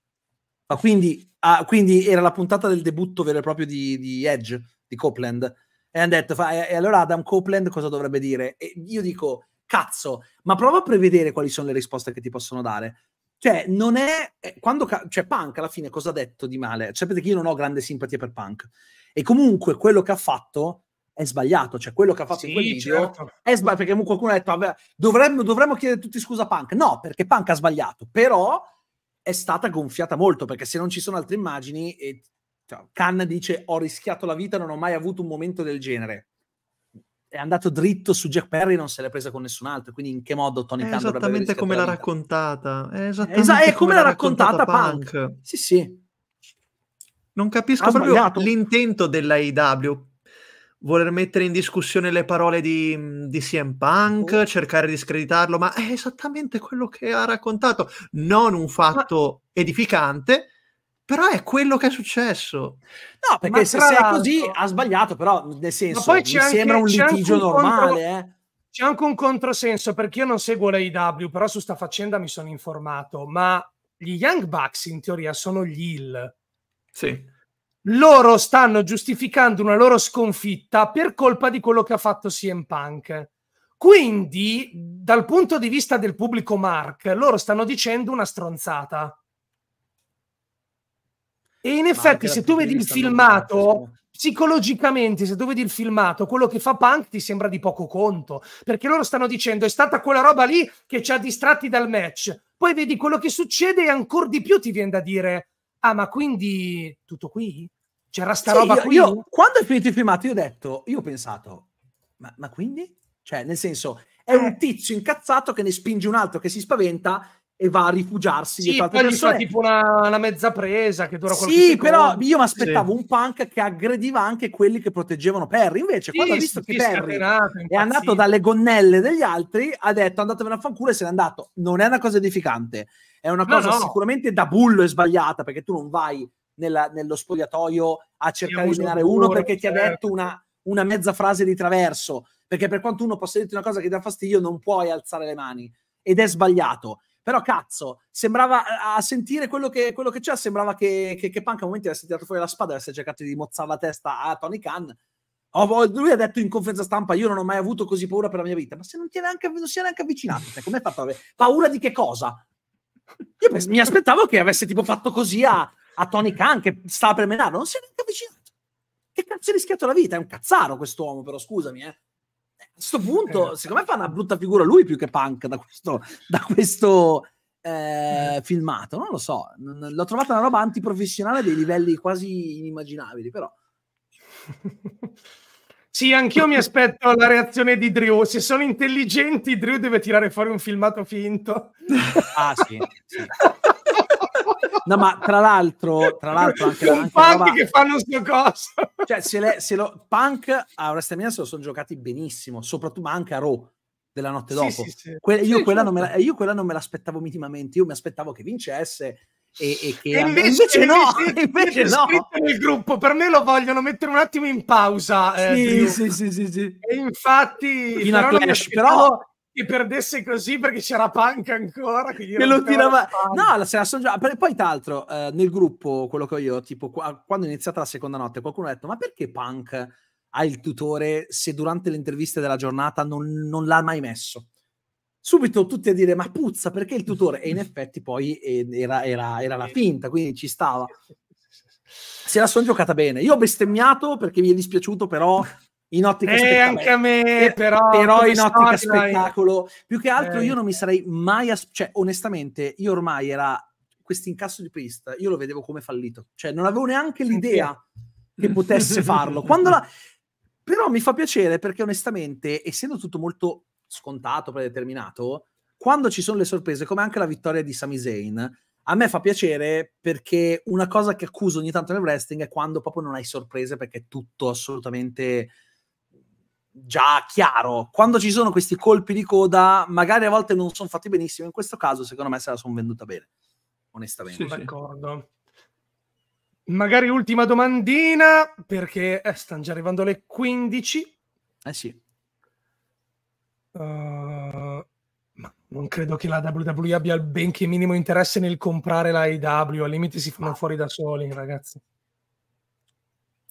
ma quindi, ah, quindi era la puntata del debutto vero e proprio di, di Edge di Copeland e hanno detto fa, e allora Adam Copeland cosa dovrebbe dire e io dico cazzo ma prova a prevedere quali sono le risposte che ti possono dare cioè, non è... Eh, quando ca- cioè, Punk alla fine cosa ha detto di male? Sapete che io non ho grande simpatia per Punk. E comunque quello che ha fatto è sbagliato. Cioè, quello che ha fatto sì, in quel video certo. è sbagliato. Perché qualcuno ha detto, vabbè, dovremmo, dovremmo chiedere tutti scusa a Punk. No, perché Punk ha sbagliato. Però è stata gonfiata molto, perché se non ci sono altre immagini... E, cioè, Khan dice, ho rischiato la vita, non ho mai avuto un momento del genere è andato dritto su Jack Perry non se l'è presa con nessun altro. Quindi, in che modo Tony Khan esattamente come l'ha raccontata? È esattamente Esa- è come, come l'ha raccontata, raccontata Punk. Punk. Sì, sì. Non capisco ha proprio sbagliato. l'intento della IW. Voler mettere in discussione le parole di, di CM Punk, oh. cercare di screditarlo, ma è esattamente quello che ha raccontato. Non un fatto ma... edificante, però è quello che è successo. No, perché Ma se è così ha sbagliato, però nel senso, Ma poi mi anche, sembra un litigio un normale, contro... eh. C'è anche un controsenso perché io non seguo la IW, però su sta faccenda mi sono informato. Ma gli Young Bucks in teoria sono gli Hill. Sì. Loro stanno giustificando una loro sconfitta per colpa di quello che ha fatto CM Punk. Quindi, dal punto di vista del pubblico Mark, loro stanno dicendo una stronzata. E in effetti, se tu vedi il filmato, psicologicamente, se tu vedi il filmato, quello che fa Punk ti sembra di poco conto, perché loro stanno dicendo è stata quella roba lì che ci ha distratti dal match. Poi vedi quello che succede e ancora di più ti viene da dire, ah ma quindi tutto qui? C'era sta sì, roba io, qui? Io, quando è finito il filmato io ho detto, io ho pensato, ma, ma quindi? Cioè, nel senso, è un eh. tizio incazzato che ne spinge un altro che si spaventa e va a rifugiarsi sì, dietro altre persone. tipo una, una, mezza presa che dura qualche Sì, secondo. però io mi aspettavo sì. un punk che aggrediva anche quelli che proteggevano Perry. Invece, sì, quando ha visto che Perry è andato dalle gonnelle degli altri, ha detto andatevene a fanculo e se n'è andato. Non è una cosa edificante, è una cosa no, no. sicuramente da bullo e sbagliata, perché tu non vai nella, nello spogliatoio a cercare di eliminare uno perché certo. ti ha certo. detto una, una mezza frase di traverso. Perché per quanto uno possa dirti una cosa che ti dà fastidio, non puoi alzare le mani. Ed è sbagliato però cazzo, sembrava a sentire quello che, quello che c'è, sembrava che, che, che Punk a un momento avesse tirato fuori la spada e avesse cercato di mozzare la testa a Tony Khan. lui ha detto in conferenza stampa: Io non ho mai avuto così paura per la mia vita. Ma se non, ti è neanche, non si è neanche avvicinato, cioè, come hai fatto? a Paura di che cosa? Io pens- mi aspettavo che avesse tipo fatto così a, a Tony Khan che stava per menarlo. Non si è neanche avvicinato. Che cazzo ha rischiato la vita? È un cazzaro quest'uomo, però scusami, eh a questo punto, eh. secondo me fa una brutta figura lui più che punk da questo, da questo eh, eh. filmato. Non lo so, l'ho trovata una roba antiprofessionale dei livelli quasi inimmaginabili, però. Sì, anch'io mi aspetto la reazione di Drew. Se sono intelligenti, Drew deve tirare fuori un filmato finto. Ah, sì. sì. No, ma tra l'altro, tra l'altro anche, anche punk roba... che fanno sto coso. Cioè, se, le, se lo punk a WrestleMania se lo sono giocati benissimo, soprattutto ma anche a Raw della notte dopo. Sì, sì, sì. Que- io, quella certo. la, io, quella non me l'aspettavo minimamente, io mi aspettavo che vincesse. E, e che e invece, invece, no, invece, invece no. nel gruppo per me lo vogliono mettere un attimo in pausa. Eh, sì, sì, sì, sì, E infatti, Fino però, a Clash, però che perdesse così perché c'era Punk ancora che lo tirava no se la so già poi tra l'altro eh, nel gruppo quello che ho io tipo qua, quando è iniziata la seconda notte qualcuno ha detto ma perché Punk ha il tutore se durante le interviste della giornata non, non l'ha mai messo subito tutti a dire ma puzza perché il tutore e in effetti poi era, era, era la finta quindi ci stava se la sono giocata bene. Io ho bestemmiato perché mi è dispiaciuto, però In ottica eh, spettacolo. anche a me, eh, però, però in ottica spettacolo. Più che altro eh. io non mi sarei mai... As- cioè, onestamente, io ormai era... Questo incasso di Priest, io lo vedevo come fallito. Cioè, non avevo neanche l'idea okay. che potesse farlo. Quando la... Però mi fa piacere perché onestamente, essendo tutto molto scontato, predeterminato, quando ci sono le sorprese, come anche la vittoria di Sami Zayn, a me fa piacere perché una cosa che accuso ogni tanto nel wrestling è quando proprio non hai sorprese perché è tutto assolutamente già chiaro. Quando ci sono questi colpi di coda, magari a volte non sono fatti benissimo. In questo caso, secondo me, se la sono venduta bene. Onestamente. sì, d'accordo. Magari ultima domandina, perché eh, stanno già arrivando le 15. Eh sì. Uh, ma non credo che la WWE abbia il benché minimo interesse nel comprare la AEW. Al limite si fanno ah. fuori da soli, ragazzi.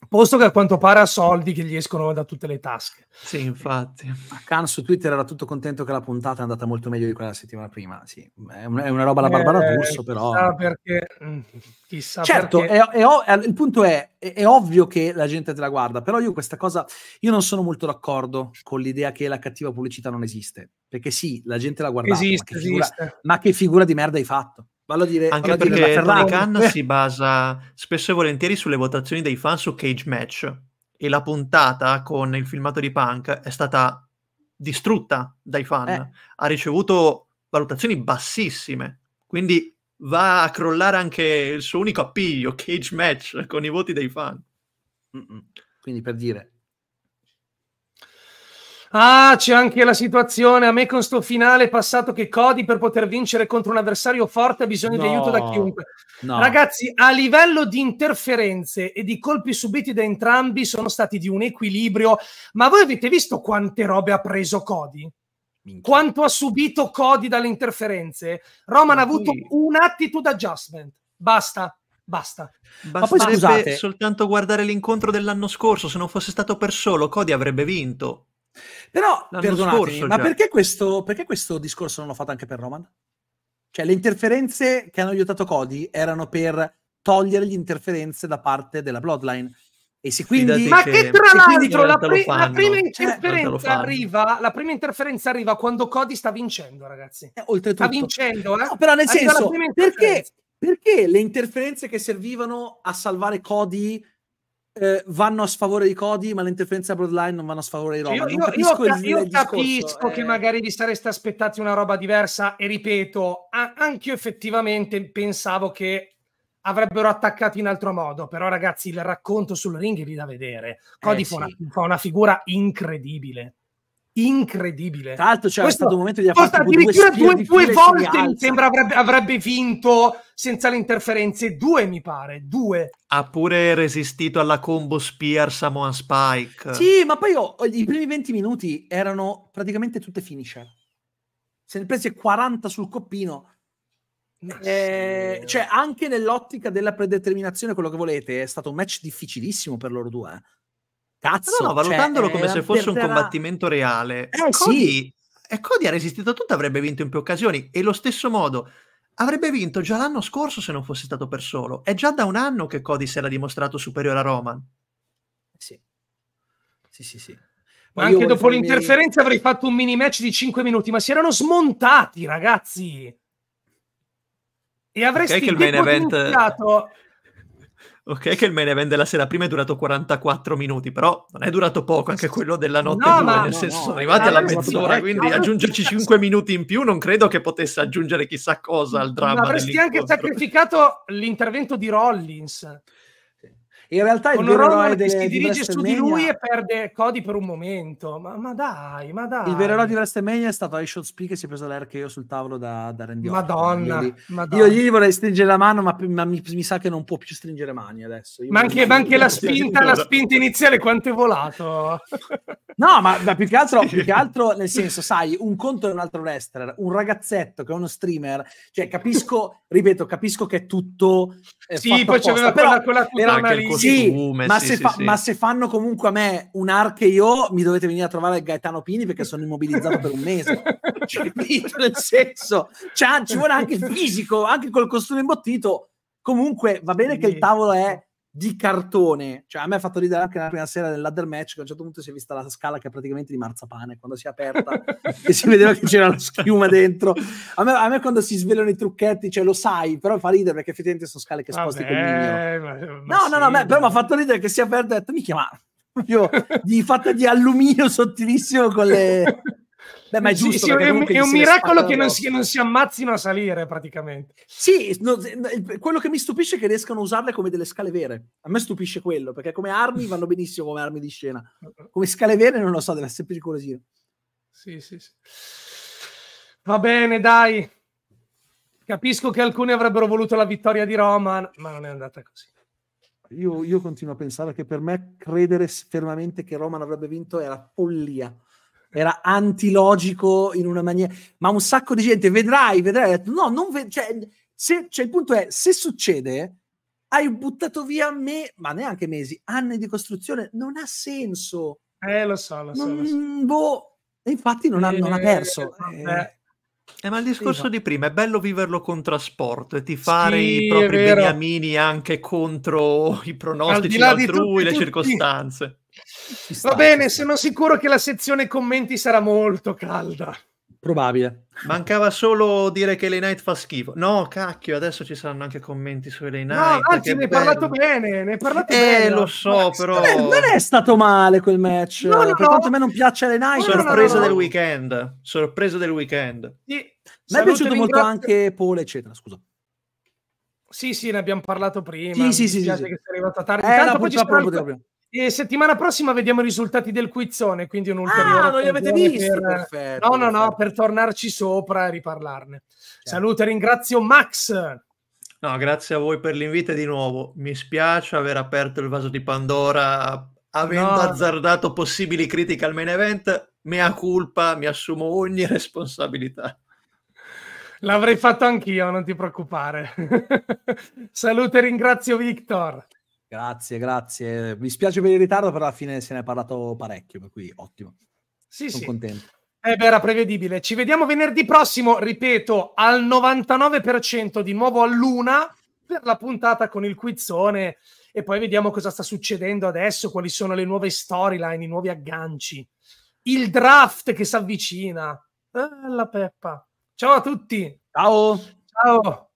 Posto che a quanto pare ha soldi che gli escono da tutte le tasche. Sì, infatti. A Khan su Twitter era tutto contento che la puntata è andata molto meglio di quella della settimana prima. Sì, è una roba alla eh, Barbara eh, D'Urso, però. Chissà perché. Mm, chissà certo, perché... È, è, è, il punto è, è, ovvio che la gente te la guarda, però io questa cosa, io non sono molto d'accordo con l'idea che la cattiva pubblicità non esiste. Perché sì, la gente la guarda. Esiste, ma figura, esiste. Ma che figura di merda hai fatto? Vallo dire, Anche vallo perché Tony Khan si basa spesso e volentieri sulle votazioni dei fan su Cage Match e la puntata con il filmato di Punk è stata distrutta dai fan, eh. ha ricevuto valutazioni bassissime, quindi va a crollare anche il suo unico appiglio, Cage Match, con i voti dei fan. Quindi per dire, Ah, c'è anche la situazione. A me con sto finale passato che Cody per poter vincere contro un avversario forte ha bisogno no, di aiuto da chiunque. No. Ragazzi, a livello di interferenze e di colpi subiti da entrambi sono stati di un equilibrio. Ma voi avete visto quante robe ha preso Cody? Quanto ha subito Cody dalle interferenze? Roman ha avuto un attitude adjustment. Basta. Basta. Basta. Ma poi scusate, soltanto guardare l'incontro dell'anno scorso, se non fosse stato per solo, Cody avrebbe vinto. Però, perdonatemi, ma perché questo, perché questo discorso non l'ho fatto anche per Roman? Cioè, le interferenze che hanno aiutato Cody erano per togliere le interferenze da parte della Bloodline. E se quindi... Ma che tra l'altro la, pri- la, prima cioè, interferenza arriva, la prima interferenza arriva quando Cody sta vincendo, ragazzi. Eh, oltretutto. Sta vincendo, eh? No, però nel arriva senso, perché, perché le interferenze che servivano a salvare Cody eh, vanno a sfavore di Cody, ma le interferenze a Bloodline non vanno a sfavore di cioè, Roman. Io, io, capisco, io, il, io il capisco che eh. magari vi sareste aspettati una roba diversa e ripeto, a- anche io effettivamente pensavo che avrebbero attaccato in altro modo, però ragazzi il racconto sul ring è lì da vedere. Cody eh, fa, sì. una, fa una figura incredibile incredibile. Tra l'altro c'è Questo stato un momento di appunto, addirittura due, due, due volte mi sembra avrebbe, avrebbe, vinto senza le interferenze, due mi pare, due. Ha pure resistito alla combo Spear Samoan Spike. Sì, ma poi oh, i primi 20 minuti erano praticamente tutte finisher. Se ne prese 40 sul coppino. Eh, sì. Eh. Cioè, anche nell'ottica della predeterminazione, quello che volete, è stato un match difficilissimo per loro due. Eh Cazzo, no, no cioè, valutandolo cioè, come eh, se fosse un combattimento reale. Eh, Cody, sì. E Cody ha resistito a tutto, avrebbe vinto in più occasioni. E lo stesso modo, avrebbe vinto già l'anno scorso se non fosse stato per solo. È già da un anno che Cody si era dimostrato superiore a Roman. Eh, sì, sì, sì. sì. Ma, ma anche dopo l'interferenza miei... avrei fatto un mini match di 5 minuti, ma si erano smontati, ragazzi. E avresti okay, che il main event Ok, che il main event della sera prima è durato 44 minuti, però non è durato poco anche quello della notte no, 2, nel no, senso no, sono arrivati alla mezz'ora, quindi aggiungerci 5 minuti in più non credo che potesse aggiungere chissà cosa al dramma. Ma avresti anche sacrificato l'intervento di Rollins in realtà è vero eroe delle, si dirige di su di lui e perde Cody per un momento. Ma, ma dai, ma dai. Il vero eroe di WrestleMania è stato Aishon Speak che si è preso l'ercheo sul tavolo da, da Randy Madonna, io, Madonna, io, gli vorrei stringere la mano, ma, ma mi, mi, sa che non può più stringere mani adesso. Io ma anche, ma anche la, spinta, la spinta iniziale, quanto è volato. no, ma, ma più, che altro, più che altro, nel senso, sai, un conto è un altro wrestler, un ragazzetto che è uno streamer, cioè capisco, ripeto, capisco che è tutto sì, poi c'è però con la era lì. Costume, sì, ma, sì, se sì, fa, ma, se fanno comunque a me un io, mi dovete venire a trovare Gaetano Pini perché sono immobilizzato per un mese. cioè, Nel senso, ci vuole anche il fisico, anche col costume imbottito. Comunque, va bene che il tavolo è di cartone. Cioè, a me ha fatto ridere anche la prima sera del ladder match, che a un certo punto si è vista la scala che è praticamente di marzapane quando si è aperta e si vedeva che c'era la schiuma dentro. A me, a me, quando si svelano i trucchetti, cioè lo sai, però fa ridere perché effettivamente sono scale che sposti Vabbè, con il mio. Eh, no, no, no, me, però mi ha fatto ridere che si è aperta e ha detto, mi chiama. Proprio di, fatta di alluminio sottilissimo con le, Beh, ma è giusto. Sì, sì, è, è un miracolo che non, si, non si ammazzino a salire praticamente. Sì, no, quello che mi stupisce è che riescano a usarle come delle scale vere. A me stupisce quello, perché come armi vanno benissimo come armi di scena. Come scale vere non lo so, deve essere più Sì, sì, sì. Va bene, dai. Capisco che alcuni avrebbero voluto la vittoria di Roman, ma non è andata così. Io, io continuo a pensare che per me credere fermamente che Roman avrebbe vinto era follia era antilogico in una maniera, ma un sacco di gente, vedrai, vedrai, no, non ve- cioè, se, cioè, il punto è, se succede, hai buttato via me, ma neanche mesi, anni di costruzione, non ha senso. Eh, lo so, lo so. Non, lo so. Boh, infatti non, ha, non ha eh, perso. Eh, eh, eh ma il discorso sì, di prima è bello viverlo con trasporto e ti fare sì, i propri beniamini anche contro i pronostici Al altrui, tutti, le tutti. circostanze. Va bene, sono sicuro che la sezione commenti sarà molto calda. Probabile. Mancava solo dire che LA Knight fa schifo. No, cacchio, adesso ci saranno anche commenti su LA Knight. No, anzi, ne hai parlato bene, ne hai parlato eh, bene. Eh, lo so, però... Non è, stato male quel match. No, no, per quanto a me non piace LA Knight. Sorpresa del weekend. Sorpresa del weekend. Sì. Mi è piaciuto molto grazie. anche Paul, eccetera, scusa. Sì, sì, ne abbiamo parlato prima. Sì, sì, sì. Mi sì, sì. che sei arrivata tardi. Eh, Intanto poi ci sarà... E settimana prossima vediamo i risultati del quizzone, quindi un ulteriore... Ah, non li avete visti? Per... Perfetto, no, no, perfetto. no, per tornarci sopra e riparlarne. Certo. Saluto e ringrazio Max. No, grazie a voi per l'invito di nuovo. Mi spiace aver aperto il vaso di Pandora avendo no. azzardato possibili critiche al main event. Mea culpa, mi assumo ogni responsabilità. L'avrei fatto anch'io, non ti preoccupare. Salute, e ringrazio Victor. Grazie, grazie. Mi spiace per il ritardo, però alla fine se ne è parlato parecchio, per cui ottimo. Sì, Sono sì. contento. Eh beh, era prevedibile. Ci vediamo venerdì prossimo, ripeto, al 99% di nuovo a luna per la puntata con il quizzone e poi vediamo cosa sta succedendo adesso, quali sono le nuove storyline, i nuovi agganci, il draft che si avvicina. Bella ah, Peppa. Ciao a tutti. Ciao. Ciao.